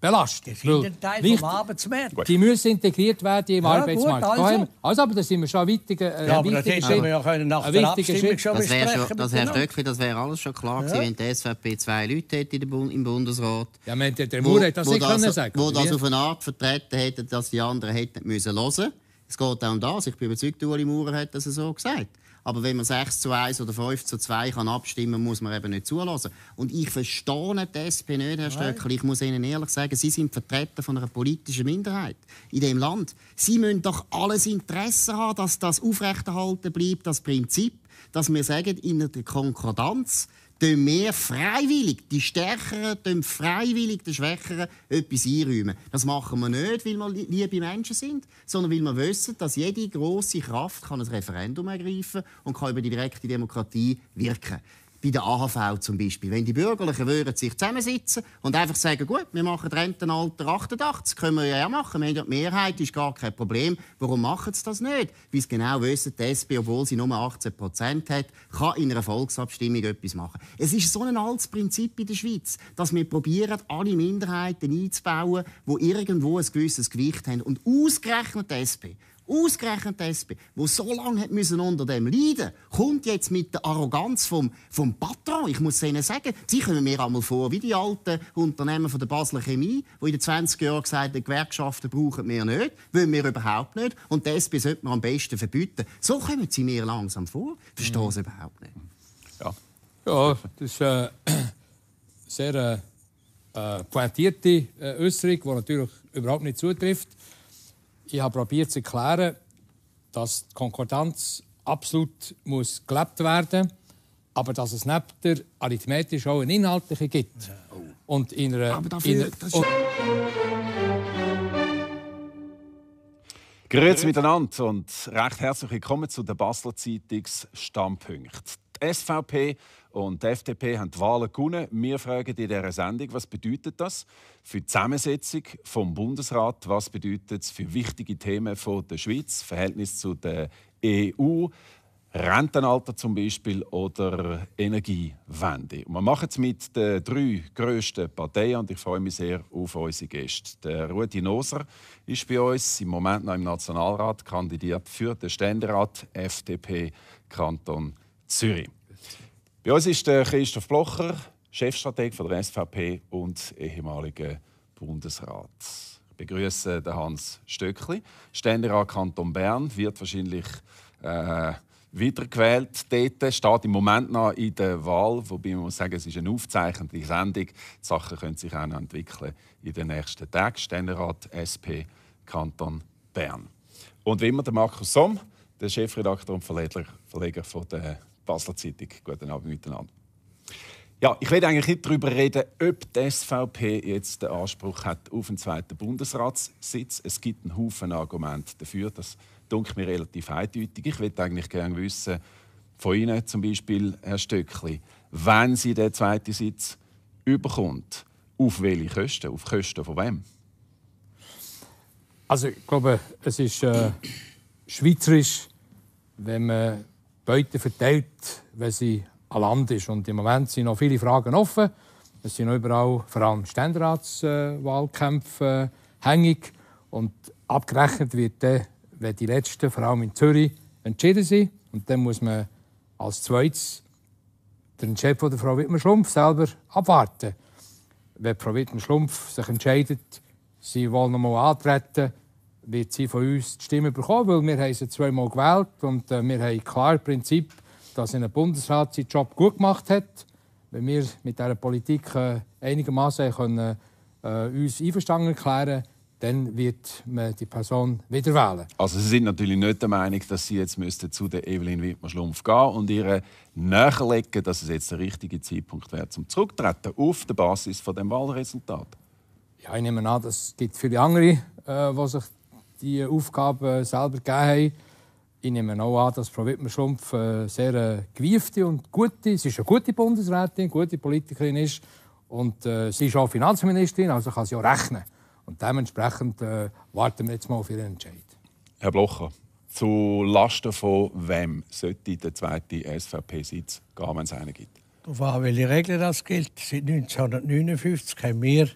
belasten. Das ist ein Teil vom Arbeitsmarkt. Die müssen integriert werden im ja, Arbeitsmarkt. Gut, also. also. aber da sind wir schon weiter. Äh, ja, aber das hätten wir ja können nach der Abstimmung schon das schon, das Herr Stöckli, genau. das wäre alles schon klar ja. gewesen, wenn die SVP zwei Leute hätte im Bundesrat. Ja, man, der, der Maurer das nicht das, sagen Wo das auf eine Art vertreten hätte, dass die anderen hätten müssen hören müssen. Es geht auch um das. Ich bin überzeugt, Uli Maurer hat das so gesagt. Aber wenn man 6 zu 1 oder 5 zu 2 kann abstimmen muss man eben nicht zulassen. Und ich verstehe die SP nicht, Herr Stöckel. Ich muss Ihnen ehrlich sagen, Sie sind Vertreter von einer politischen Minderheit in dem Land. Sie müssen doch alles Interesse haben, dass das aufrechterhalten bleibt, das Prinzip, dass wir sagen, in der Konkordanz tun wir freiwillig, die Stärkeren tun freiwillig den Schwächeren etwas einräumen. Das machen wir nicht, weil wir liebe Menschen sind, sondern weil wir wissen, dass jede grosse Kraft kann ein Referendum ergreifen und kann über die direkte Demokratie wirken. kann bei der AHV zum Beispiel. Wenn die Bürgerlichen würden sich zusammensitzen und einfach sagen, gut, wir machen Rentenalter 88, können wir ja auch machen, wir haben ja die Mehrheit, ist gar kein Problem. Warum machen sie das nicht? Weil sie genau wissen, die SP, obwohl sie nur 18 Prozent hat, kann in einer Volksabstimmung etwas machen. Es ist so ein altes Prinzip in der Schweiz, dass wir probieren, alle Minderheiten einzubauen, die irgendwo ein gewisses Gewicht haben. Und ausgerechnet die SP, Ausgerechnet die SP, die so lange müssen unter dem leiden musste, kommt jetzt mit der Arroganz vom, vom Patron. Ich muss Ihnen sagen, Sie kommen mir einmal vor wie die alten Unternehmen von der Basler Chemie, die in den 20 Jahren gesagt haben, Gewerkschaften brauchen wir nicht, wollen wir überhaupt nicht und die SP sollte man am besten verbieten. So kommen Sie mir langsam vor. Ich Verstehe mhm. Sie überhaupt nicht. Ja, ja das ist eine äh, sehr äh, äh pointierte äh, Äußerung, die natürlich überhaupt nicht zutrifft ich habe probiert zu erklären, dass die Konkordanz absolut muss gelebt werden muss, aber dass es neben der arithmetisch auch eine inhaltliche gibt. Und in einer, aber dafür, in einer, Grüezi miteinander und recht herzlich willkommen zu der Basler Zeitungs Stammpunkt. Die SVP, und die FDP haben die Wahlen gewonnen. Wir fragen in dieser Sendung, was bedeutet das für die Zusammensetzung vom Bundesrat? Was bedeutet es für wichtige Themen von der Schweiz, Verhältnis zu der EU, Rentenalter zum Beispiel oder Energiewende? Und wir machen es mit den drei grössten Parteien und ich freue mich sehr auf unsere Gäste. Der Rudi Noser ist bei uns im Moment noch im Nationalrat kandidiert für den Ständerat FDP Kanton Zürich. Bei uns ist der Christoph Blocher, Chefstrateg von der SVP und ehemaliger Bundesrat. Ich begrüße den Hans Stöckli, Ständerat Kanton Bern, wird wahrscheinlich äh, wiedergewählt dort, steht im Moment noch in der Wahl, wobei man muss sagen, es ist eine aufzeichnende Sendung. Die Sachen können sich auch noch entwickeln in den nächsten Tagen. Ständerat SP Kanton Bern. Und wie immer der Markus Somm, der Chefredakteur und Verleger, Verleger von der Basler Zeitung. Guten Abend miteinander. Ja, ich werde eigentlich nicht darüber reden, ob die SVP jetzt den Anspruch hat auf einen zweiten Bundesratssitz. Es gibt einen Haufen Argumente dafür. Das dunkelt mir relativ eindeutig. Ich würde eigentlich gerne wissen, von Ihnen zum Beispiel, Herr Stöckli, wenn Sie den zweiten Sitz überkommt, auf welche Kosten? Auf Kosten von wem? Also ich glaube, es ist äh, schweizerisch, wenn man Beute verteilt, wenn sie an Land ist. Und im Moment sind noch viele Fragen offen. Es sind überall vor allem Ständeratswahlkämpfe äh, hängig. Und abgerechnet wird dann, wenn die letzten, vor allem in Zürich, entschieden sind. Und dann muss man als zweites den Chef von der Frau wittmann schlumpf selber abwarten. Wenn Frau wittmann schlumpf sich entscheidet, sie wollen nochmal antreten, wird sie von uns die Stimme bekommen, weil wir haben sie zweimal gewählt und äh, wir haben klar im Prinzip, dass ein Bundesrat seinen Job gut gemacht hat. Wenn wir mit dieser Politik äh, einigermaßen können, äh, uns einverstanden erklären dann wird man die Person wieder wählen. Also Sie sind natürlich nicht der Meinung, dass Sie jetzt zu der Evelyn wittmann schlumpf gehen und ihre äh, nachlegen, dass es jetzt der richtige Zeitpunkt wäre, zum zurücktreten auf der Basis von dem Wahlresultat. Ja, ich nehme an, das gibt viele andere, äh, die sich die Aufgabe selber gegeben haben. Ich nehme auch an, dass Frau wittmer schumpf eine äh, sehr äh, gewiefte und gute, sie ist eine gute Bundesrätin, eine gute Politikerin ist. Und äh, sie ist auch Finanzministerin, also kann sie auch rechnen. Und dementsprechend äh, warten wir jetzt mal auf Ihren Entscheid. Herr Blocher, zu Lasten von wem sollte der zweite SVP-Sitz gehen, wenn es einen gibt? Auf welche Regeln das gilt? Seit 1959 haben wir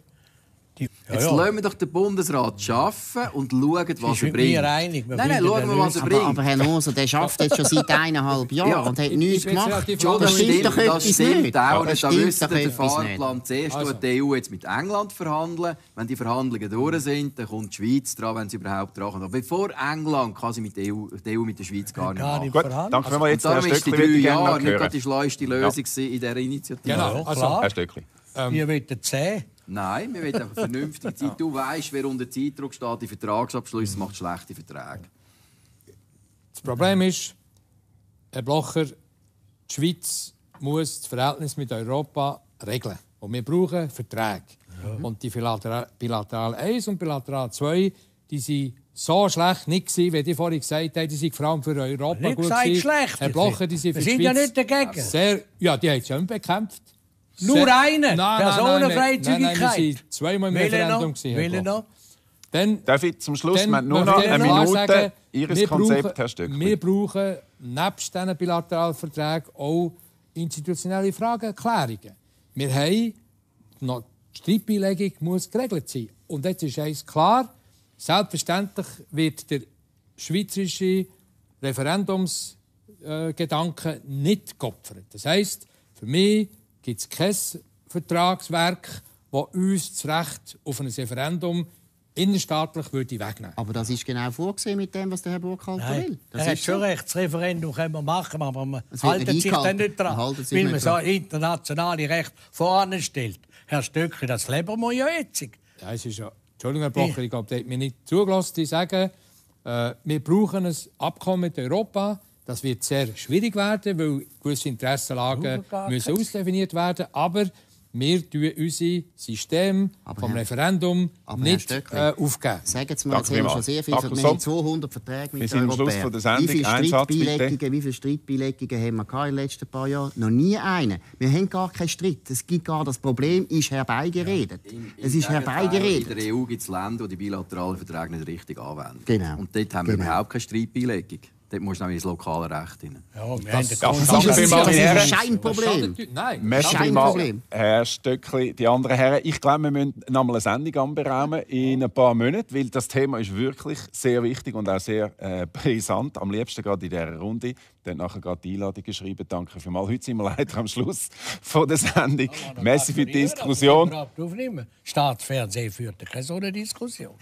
ja, Jetzt ja. lassen wir doch den Bundesrat arbeiten und schauen, was er bringt. Wir sind Einig, nein, schauen wir, was er bringt. Aber, aber Herr Noser, der arbeitet schon seit eineinhalb Jahren ja, und hat nichts gemacht. Schon, das, das stimmt doch etwas das stimmt nicht. Auch, das stimmt da müsste der Fahrplan zuerst also. die EU jetzt mit England verhandeln. Wenn die Verhandlungen durch sind, dann kommt die Schweiz dran, wenn sie überhaupt dran kommt. Aber bevor England kann sie mit der EU, die EU mit der Schweiz gar nicht, gar nicht Gut, dann können wir jetzt also, ist die drei Jahre nicht die schleuste Lösung in dieser Initiative. Genau, also, Herr Stöckli. Ähm, Ihr 10. Nein, wir wollen einfach vernünftige Zeit. Du weißt, wer unter Zeitdruck steht die Vertragsabschlüsse macht schlechte Verträge. Das Problem ist, Herr Blocher, die Schweiz muss das Verhältnis mit Europa regeln. Und wir brauchen Verträge. Ja. Und die Bilateral, 1 und Bilateral 2, die sind so schlecht nicht wie die vorhin gesagt haben, die sind vor allem für Europa nicht gut gesagt, schlecht. Herr Blocher, die sind für Wir sind ja nicht dagegen. Sehr, ja, die haben es schon bekämpft. Nur eine? Nein, Personenfreizügigkeit? Nein, nein, nein, zweimal im Referendum. Gewesen, noch? Dann, Darf ich zum Schluss dann, nur noch eine Minute sagen, Ihres Konzept, Herr Wir brauchen neben diesen bilateralen Verträgen auch institutionelle Fragenklärungen. Wir haben noch die Streitbeilegung muss geregelt sein. Und jetzt ist eins klar, selbstverständlich wird der schweizerische Referendumsgedanke äh, nicht geopfert. Das heisst, für mich gibt es kein Vertragswerk, das uns das Recht auf ein Referendum innerstaatlich würde wegnehmen Aber das ist genau vorgesehen mit dem, was der Herr Burkhalter Nein, will. Das er hat schon recht, das Referendum können wir machen, aber man hält sich dann nicht dran, man weil man so internationale Recht voranstellt. Herr Stöckli, das leben wir ja jetzt. Ja, es ist ja... Entschuldigung, Herr Blocher, ich glaube, der hat mir nicht zugelassen, die sagen, äh, wir brauchen ein Abkommen mit Europa, das wird sehr schwierig werden, weil gewisse Interessenlagen müssen ausdefiniert werden. Aber wir tun unser System aber vom Herr, Referendum nicht äh, aufgeben. Sagen Sie mal, jetzt haben wir schon sehr viel. wir haben 200 Verträge mit den Europäern. Wie viele Streitbeilegungen, wie haben wir in den letzten paar Jahren? Noch nie einen. Wir haben gar keinen Streit. Es gibt gar das Problem, ist herbeigeredet. Ja. In, in es ist herbeigeredet. In der EU gibt es Länder, die die bilateralen Verträge nicht richtig anwenden. Genau. Und dort haben wir genau. überhaupt keine Streitbeilegung. Dort musst du nämlich ins lokale Recht rein. Ja, das, das, das, das ist, ein Scheinproblem. Nein, Merci Scheinproblem. Mal, Herr Stöckli, die anderen Herren. Ich glaube, wir müssen nochmal eine Sendung anberaumen in ein paar Monaten, weil das Thema ist wirklich sehr wichtig und auch sehr äh, brisant. Am liebsten gerade in dieser Runde. Dann nachher gerade die Einladung geschrieben. Danke für mal. Heute sind wir leider am Schluss von der Sendung. Ja, Merci für die Diskussion. Staatsfernsehen führt keine so eine Diskussion.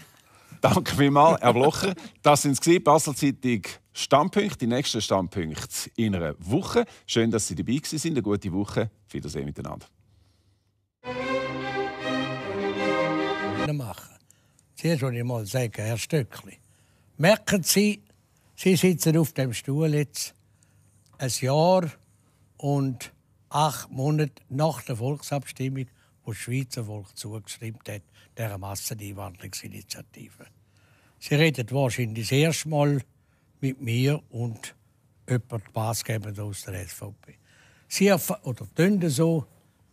Danke vielmals, Herr Blocher. Das sind die Basel-Zeitung die nächsten Standpunkte in einer Woche. Schön, dass Sie dabei waren. Eine gute Woche. Viel Wiedersehen miteinander. Machen. Zuerst wollte ich mal sagen, Herr Stöckli, merken Sie, Sie sitzen auf dem Stuhl jetzt ein Jahr und acht Monate nach der Volksabstimmung, wo das Schweizer Volk zugeschrieben hat der Masseneinwanderungsinitiative. Sie redet wahrscheinlich das erste Mal mit mir und jemand maßgebend aus der SVP. Sie oder tun so,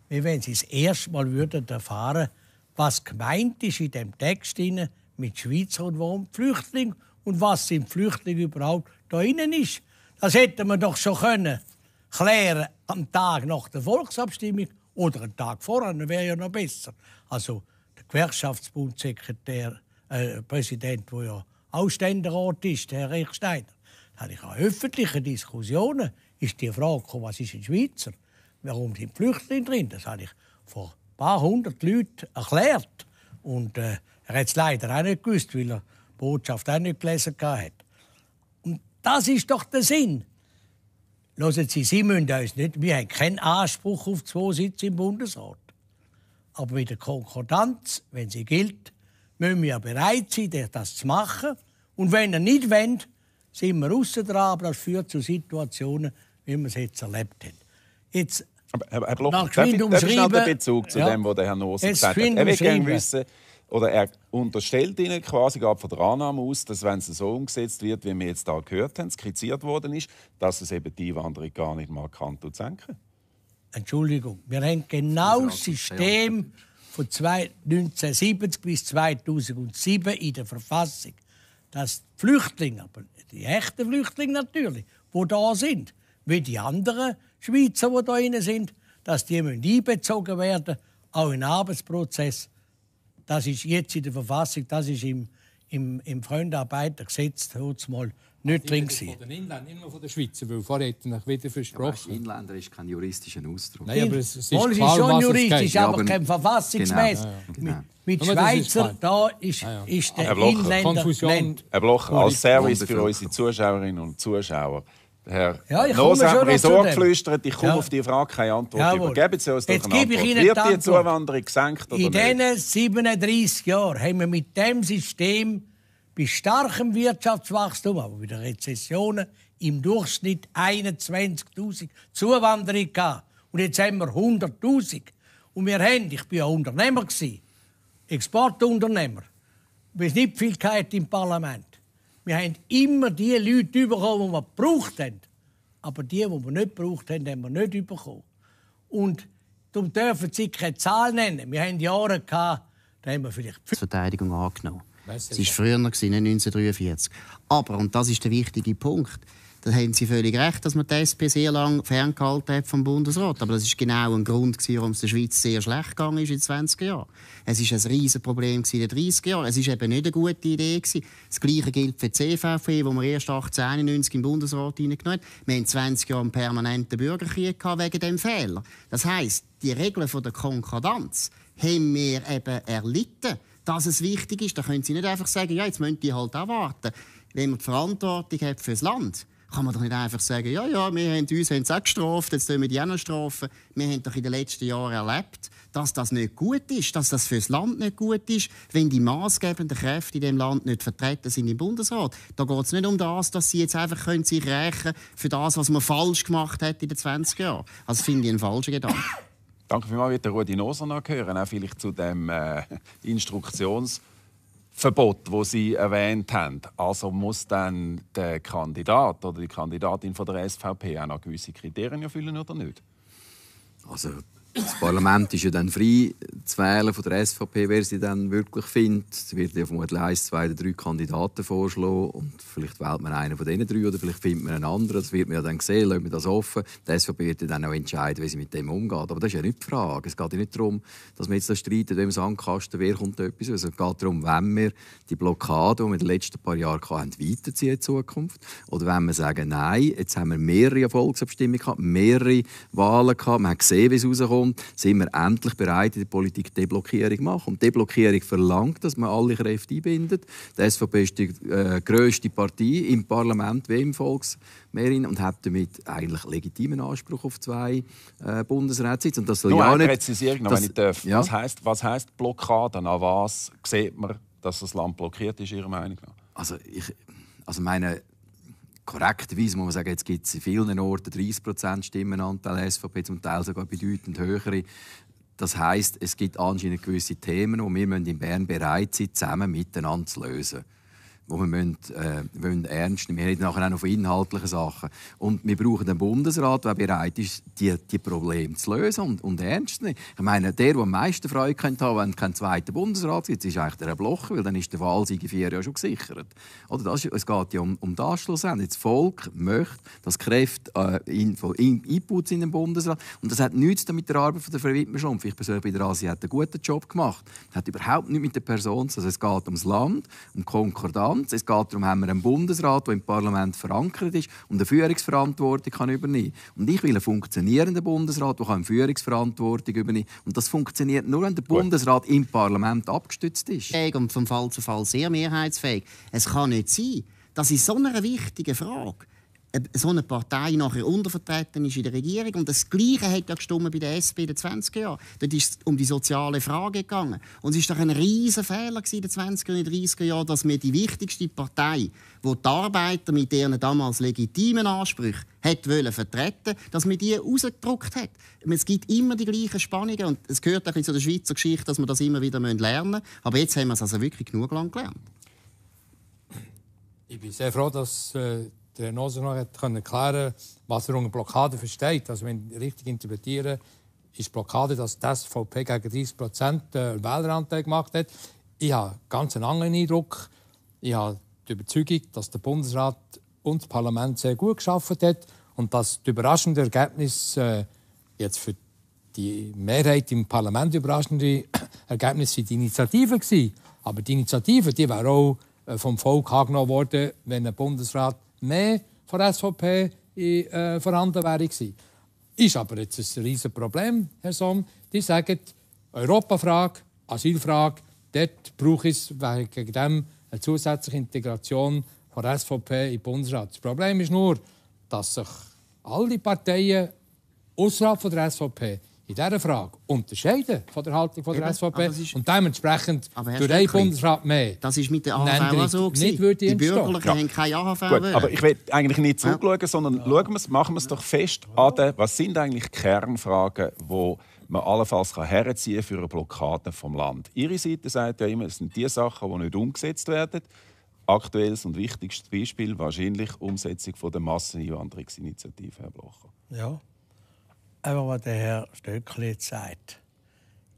wie wenn sie das erste Mal würden erfahren, was gemeint ist in dem Text mit Schweizer und warum Flüchtling und was sind Flüchtlinge überhaupt da innen ist. Das hätten wir doch schon können klären am Tag nach der Volksabstimmung oder einen Tag vorher, wäre ja noch besser. Also der Gewerkschaftsbundsekretär, äh, Präsident, der ja auch ist, Herr Rechsteiner, habe ich an öffentlichen Diskussionen ist die Frage gekommen, was ist ein Schweizer? Warum sind Flüchtlinge drin? Das habe ich vor ein paar hundert Leuten erklärt. Und äh, er hat es leider auch nicht gewusst, weil er die Botschaft auch nicht gelesen hat. Und das ist doch der Sinn. Hören Sie, Sie müssen uns nicht, wir haben keinen Anspruch auf zwei Sitze im Bundesrat. Aber mit der Konkordanz, wenn sie gilt, müssen wir ja bereit sein, das zu machen. Und wenn er nicht wollt, sind wir außen dran. Aber das führt zu Situationen, wie wir es jetzt erlebt haben. Jetzt aber Herr Bloch, darf ich, darf ich schnell den Bezug zu ja. dem, was der Herr Noser gesagt hat? Er will gerne wissen, oder er unterstellt ihnen quasi, gerade von der Annahme aus, dass wenn es so umgesetzt wird, wie wir jetzt da gehört haben, skizziert worden ist, dass es eben die Einwanderung gar nicht markant senken Entschuldigung, wir haben genau das System von 1970 bis 2007 in der Verfassung, dass die Flüchtlinge, aber die echten Flüchtlinge natürlich, die da sind, wie die anderen Schweizer, die da drin sind, dass die einbezogen werden auch in den Arbeitsprozess. Das ist jetzt in der Verfassung, das ist im, im, im Freundearbeitergesetz, mal nicht drin gewesen. Von den Inländern, nicht nur von den Schweizern, weil vorher hätten ich wieder versprochen. Ja, Inländer ist kein juristischer Ausdruck. Nein, aber es ist, klar, ist schon juristisch, aber, aber kein genau. verfassungsmäßig. Genau, genau. Mit aber Schweizer, ist da ist, ja, ja. ist der Inländer... Konfusion. Herr Blocher, als Service für unsere Zuschauerinnen und Zuschauer, Herr ja, ich Nos hat mir so geflüstert, ich komme ja. auf die Frage keine Antwort Jawohl. über. Geben Sie uns doch Jetzt eine Antwort. Wird die Zuwanderung gesenkt oder In nicht? diesen 37 Jahren haben wir mit diesem System bei starkem Wirtschaftswachstum, aber bei den Rezessionen im Durchschnitt 21.000 Zuwanderung gehabt. Und jetzt haben wir 100.000. Und wir haben, ich war ja Unternehmer, Exportunternehmer, weil nicht viel im Parlament. Wir haben immer die Leute bekommen, die wir gebraucht haben. Aber die, die wir nicht gebraucht haben, haben wir nicht bekommen. Und darum dürfen Sie keine Zahl nennen. Wir haben Jahre, gehabt, da haben wir vielleicht... Die Verteidigung angenommen. Es war früher, nicht ne, 1943. Aber, und das ist der wichtige Punkt, da haben Sie völlig recht, dass man die SP sehr lange ferngehalten hat vom Bundesrat. Aber das ist genau ein Grund, warum es der Schweiz sehr schlecht gegangen ist in 20 Jahren. Es war ein riesiges Problem in den 30 Jahren. Es war eben nicht eine gute Idee. Gewesen. Das Gleiche gilt für die CVP, die man erst 1891 im Bundesrat hineingenommen hat. Wir haben 20 Jahre einen permanenten Bürgerkrieg gehabt wegen dem Fehler. Das heisst, die Regeln der Konkordanz haben wir eben erlitten dass es wichtig ist, dann können Sie nicht einfach sagen, ja, jetzt müssen die halt auch warten. Wenn man die Verantwortung hat für das Land, kann man doch nicht einfach sagen, ja, ja, wir haben uns haben auch gestraft, jetzt tun wir die auch strafen. Wir haben doch in den letzten Jahren erlebt, dass das nicht gut ist, dass das für das Land nicht gut ist, wenn die maßgebenden Kräfte in dem Land nicht vertreten sind im Bundesrat. Da geht es nicht um das, dass sie jetzt einfach können sich rächen für das, was man falsch gemacht hat in den 20 Jahren. Also, das finde ich einen falschen Gedanken. Danke vielmals, wieder Rudi Noser noch hören, auch vielleicht zu dem äh, Instruktionsverbot, das Sie erwähnt haben. Also muss dann der Kandidat oder die Kandidatin von der SVP auch noch gewisse Kriterien erfüllen oder nicht? Also das Parlament ist ja dann frei zu wählen von der SVP, wer sie dann wirklich findet. Es wird ja vermutlich eins, zwei oder drei Kandidaten vorschlagen und vielleicht wählt man einen von diesen drei oder vielleicht findet man einen anderen. Das wird man ja dann sehen, lassen wir das offen. Die SVP wird ja dann auch entscheiden, wie sie mit dem umgeht. Aber das ist ja nicht die Frage. Es geht ja nicht darum, dass wir jetzt da streiten, wem es ankasten, wer kommt etwas. Also, es geht darum, wenn wir die Blockade, die wir in den letzten paar Jahren hatten, weiterziehen in Zukunft. Oder wenn wir sagen, nein, jetzt haben wir mehrere Volksabstimmungen gehabt, mehrere Wahlen gehabt, man hat gesehen, wie es rauskommt Fraktion sind wir endlich bereit, in der Politik Deblockierung zu machen. Und Deblockierung verlangt, dass man alle Kräfte einbindet. Die SVP ist die äh, grösste Partei im Parlament wie im Volksmehrin und hat damit eigentlich legitimen Anspruch auf zwei äh, Bundesratssitze. Und das soll Nur ja eine nicht, Präzisierung, das, wenn ich darf. Ja? Was heisst, was heisst Blockade? An was sieht man, dass das Land blockiert ist, Ihrer Meinung nach? Also, ich, also meine korrekterweise muss man sagen, jetzt gibt es in vielen Orten 30% Stimmenanteil SVP, zum Teil sogar bedeutend höhere. Das heißt, es gibt anscheinend gewisse Themen, die wir in Bern bereit sind, zusammen miteinander zu lösen wo wir müssen, äh, müssen ernst nehmen. Wir reden nachher auch noch von inhaltlichen Sachen. Und wir brauchen einen Bundesrat, der bereit ist, die, die Probleme zu lösen und, und ernst zu nehmen. Ich meine, der, der am meisten Freude könnte haben, wenn kein zweiter Bundesrat gibt, ist eigentlich der Herr Blocher, weil dann ist der Wahl seit vier Jahren schon gesichert. Oder das, es geht ja um, um das schlussendlich. Das Volk möchte, dass Kräfte äh, in, in, Inputs in den Bundesrat und das hat nichts damit der Arbeit von der Frau wittmer Ich persönlich bin der Asi, hat einen guten Job gemacht. Das hat überhaupt nichts mit der Person zu tun. Also es geht ums Land, um Konkordanz Ganzen. Es geht darum, haben wir einen Bundesrat, der im Parlament verankert ist und eine Führungsverantwortung kann übernehmen kann. Und ich will einen funktionierenden Bundesrat, der eine Führungsverantwortung übernehmen kann. Und das funktioniert nur, wenn der Bundesrat im Parlament abgestützt ist. Und von Fall zu Fall sehr mehrheitsfähig. Es kann nicht sein, dass in so einer wichtigen Frage äh, so eine Partei nachher untervertreten ist in der Regierung. Und das Gleiche hat ja gestimmt bei der SP in den 20er Jahren. Dort ist es um die soziale Frage gegangen. Und es war doch ein riesen Fehler in den 20er und 30er Jahren, dass wir die wichtigste Partei, wo die, die Arbeiter mit ihren damals legitimen Ansprüchen hat wollen vertreten, dass man die rausgedruckt hat. Es gibt immer die gleichen Spannungen und es gehört ein zu der Schweizer Geschichte, dass wir das immer wieder lernen müssen. Aber jetzt haben wir es also wirklich genug lang gelernt. Ich bin sehr froh, dass äh, der Herr Nosenor hat können was er unter Blockade versteht. Also wenn ich richtig interpretiere, ist Blockade, dass die SVP gegen 30 äh, Wähleranteil gemacht hat. Ich habe einen ganz anderen Eindruck. Ich habe die Überzeugung, dass der Bundesrat und das Parlament sehr gut geschafft haben und dass das überraschende Ergebnis äh, jetzt für die Mehrheit im Parlament überraschende Ergebnis sind die Initiative. gewesen. Aber die Initiative die wären auch äh, vom Volk angenommen worden, wenn der Bundesrat mehr von der SVP äh, vorhanden wäre gewesen. Ist aber jetzt ein riesiges Problem, Herr Somm. Die sagen, Europafrage, Asylfrage, dort brauche ich wegen dem eine zusätzliche Integration von der SVP in den Bundesrat. Das Problem ist nur, dass sich alle Parteien außerhalb der SVP in dieser Frage unterscheiden von der Haltung von der Eben, SVP ist, und dementsprechend durch einen Bundesrat mehr. Das ist mit der AHV so nicht würde Die Bürgerlichen ja. haben keine AHV. Gut, aber ich will eigentlich nicht zurückschauen, ja. sondern ja. schauen wir's, machen wir es doch fest an den, was sind eigentlich Kernfragen, die man allenfalls herziehen für eine Blockade vom Land. Ihre Seite sagt ja immer, es sind die Sachen, die nicht umgesetzt werden. Aktuelles und wichtigstes Beispiel wahrscheinlich Umsetzung von der Masseneinwanderungsinitiative, Herr Blocher. Ja, einfach was der Herr Stöckli jetzt sagt.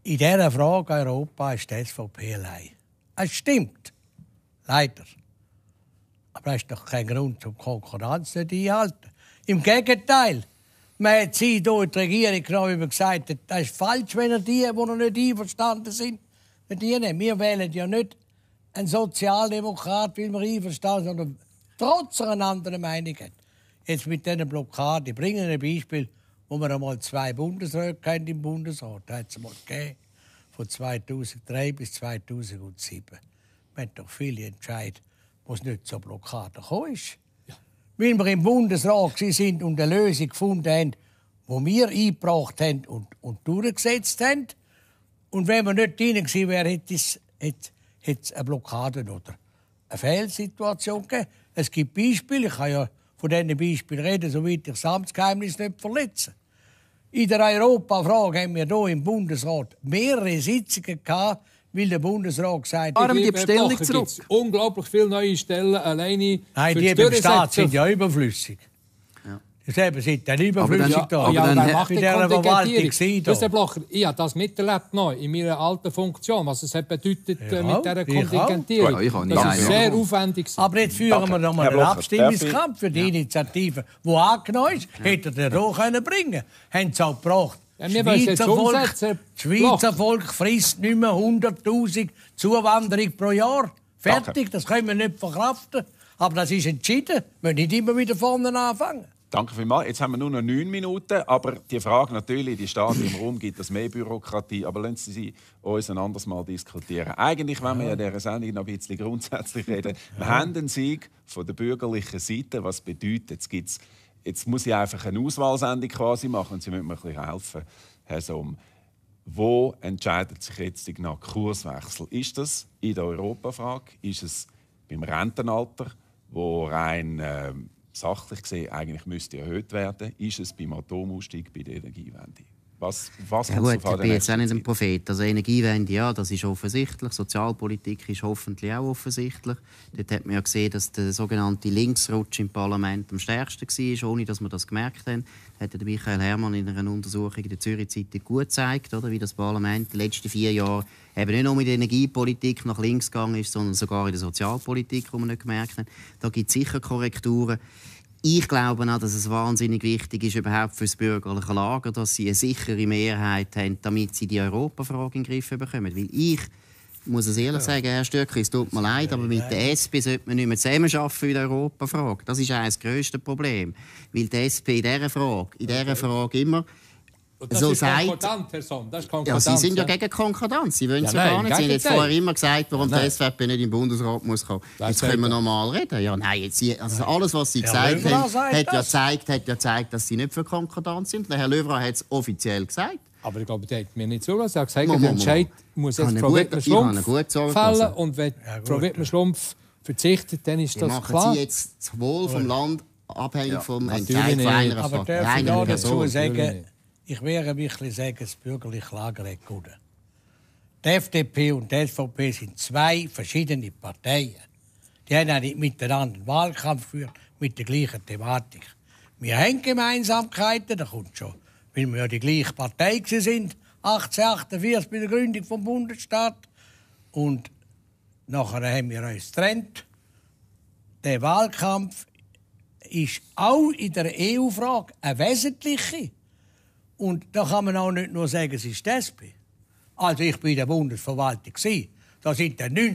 In dieser Frage Europa ist die SVP allein. Es stimmt. Leider. Aber es ist doch kein Grund, um Konkurrenz nicht einhalten. Im Gegenteil. Man hat sie hier in die Regierung genommen wie man gesagt, hat, das ist falsch, wenn er die, die noch nicht einverstanden sind, wenn die nehmen. Wir wählen ja nicht einen Sozialdemokrat, weil wir einverstanden sind, sondern trotz einer anderen Meinung Jetzt mit diesen Blockade. Ich bringe ein Beispiel wo wir einmal zwei Bundesräte im Bundesrat. Da hat es mal gegeben, von 2003 bis 2007. Wir haben doch viele Entscheidungen, wo es nicht zur Blockade kam. Weil wir im Bundesrat sind und eine Lösung gefunden haben, die wir eingebracht haben und, und durchgesetzt haben. Und wenn wir nicht drin gewesen wären, hätte es, hätte, hätte es eine Blockade oder eine Fehlsituation gegeben. Es gibt Beispiele, ich kann ja von diesen Beispielen reden, soweit ich das Amtsgeheimnis nicht verletze. In der Europafrage haben wir hier im Bundesrat mehrere Sitzungen gehabt, weil der Bundesrat gesagt hat, die Bestellung zurück. Unglaublich viele neue Stellen alleine. Nein, die, die beim Staat sind ja überflüssig. Das haben sie dann überflüssig aber dann, ja, aber dann macht die Kontingentierung. Wissen Blocher, ich habe das miterlebt noch in meiner alten Funktion, was es hat bedeutet äh, ja, mit dieser Kontingentierung. Ich auch. Ich auch das ist sehr aufwendig. Aber jetzt führen Danke. wir noch mal einen Abstimmungskampf für die Initiative, die angenommen ist, hätte er auch können bringen können. Haben sie auch gebracht. Das Schweizer Volk, Schweizer Volk frisst nicht mehr 100'000 Zuwanderung pro Jahr. Fertig, Danke. das können wir nicht verkraften. Aber das ist entschieden. Wir müssen nicht immer wieder vorne anfangen. Danke vielmals. Jetzt haben wir nur noch neun Minuten, aber die Frage natürlich, die steht im Raum, gibt es mehr Bürokratie? Aber lassen Sie sie uns ein anderes Mal diskutieren. Eigentlich wollen wir ja in dieser Sendung noch ein bisschen grundsätzlich reden. Wir ja. haben den Sieg von der bürgerlichen Seite, was bedeutet, jetzt, jetzt muss ich einfach eine Auswahlsendung quasi machen und Sie müssen mir ein bisschen helfen, Herr Somm. Wo entscheidet sich jetzt der Kurswechsel? Ist das in der Europafrage? Ist es beim Rentenalter, wo rein... Ähm, sachlich gesehen eigentlich müsste erhöht werden, ist es beim Atomausstieg bei der Energiewende. Was, was ja gut, ich bin jetzt auch nicht ein Prophet. Also Energiewende, ja, das ist offensichtlich. Sozialpolitik ist hoffentlich auch offensichtlich. Dort hat man ja gesehen, dass der sogenannte Linksrutsch im Parlament am stärksten war, ohne dass man das gemerkt haben hat der Michael Hermann in einer Untersuchung in der Zürich Zeitung gut gezeigt, oder, wie das Parlament in den letzten vier Jahren eben nicht nur mit der Energiepolitik nach links gegangen ist, sondern sogar in der Sozialpolitik, wo man nicht gemerkt hat. Da gibt es sicher Korrekturen. Ich glaube auch, dass es wahnsinnig wichtig ist, überhaupt für das bürgerliche Lager, dass sie eine sichere Mehrheit haben, damit sie die Europafrage in den Griff bekommen. Weil ich muss es ehrlich ja. sagen, Herr Stürkli, es tut mir leid, aber mit der SP sollte man nicht mehr zusammenarbeiten in der Europafrage. Das ist eines der grössten Probleme. Weil die SP in dieser Frage, in dieser Frage immer und das so ist sagt, Herr Somm. Das ist Konkordanz, ja, Sie sind ja, gegen Konkurrenz. Sie wollen es ja gar nicht. Sie haben jetzt vorher immer gesagt, warum nein. die SVP nicht im Bundesrat muss kommen. Das jetzt können wir normal reden. Ja, nein, jetzt, also alles, was Sie gesagt Löwra haben, hat ja, gezeigt, hat ja gezeigt, dass Sie nicht für Konkurrenz sind. Der Herr Löwra hat es offiziell gesagt. Aber ich glaube, der hat mir nicht zugelassen. Er hat gesagt, mo, mo, der Entscheid mo. muss jetzt Frau Wittmer-Schlumpf fällen. Also. Und wenn ja, Frau wittmann schlumpf verzichtet, dann ist das klar. machen Sie jetzt das Wohl vom Land abhängig ja. vom Entscheid von einer Aber darf ich noch dazu sagen, ich werde mich sagen, das bürgerliche Lager hat gewonnen. Die FDP und die SVP sind zwei verschiedene Parteien. Die haben auch nicht miteinander einen Wahlkampf geführt, mit der gleichen Thematik. Wir haben Gemeinsamkeiten, da kommt schon weil wir ja die gleiche Partei waren, 1848 bei der Gründung des Bundesstaat. Und nachher haben wir uns getrennt. Der Wahlkampf ist auch in der EU-Frage eine wesentliche. Und da kann man auch nicht nur sagen, es ist das. SP. Also ich war in der Bundesverwaltung. Da sind dann 90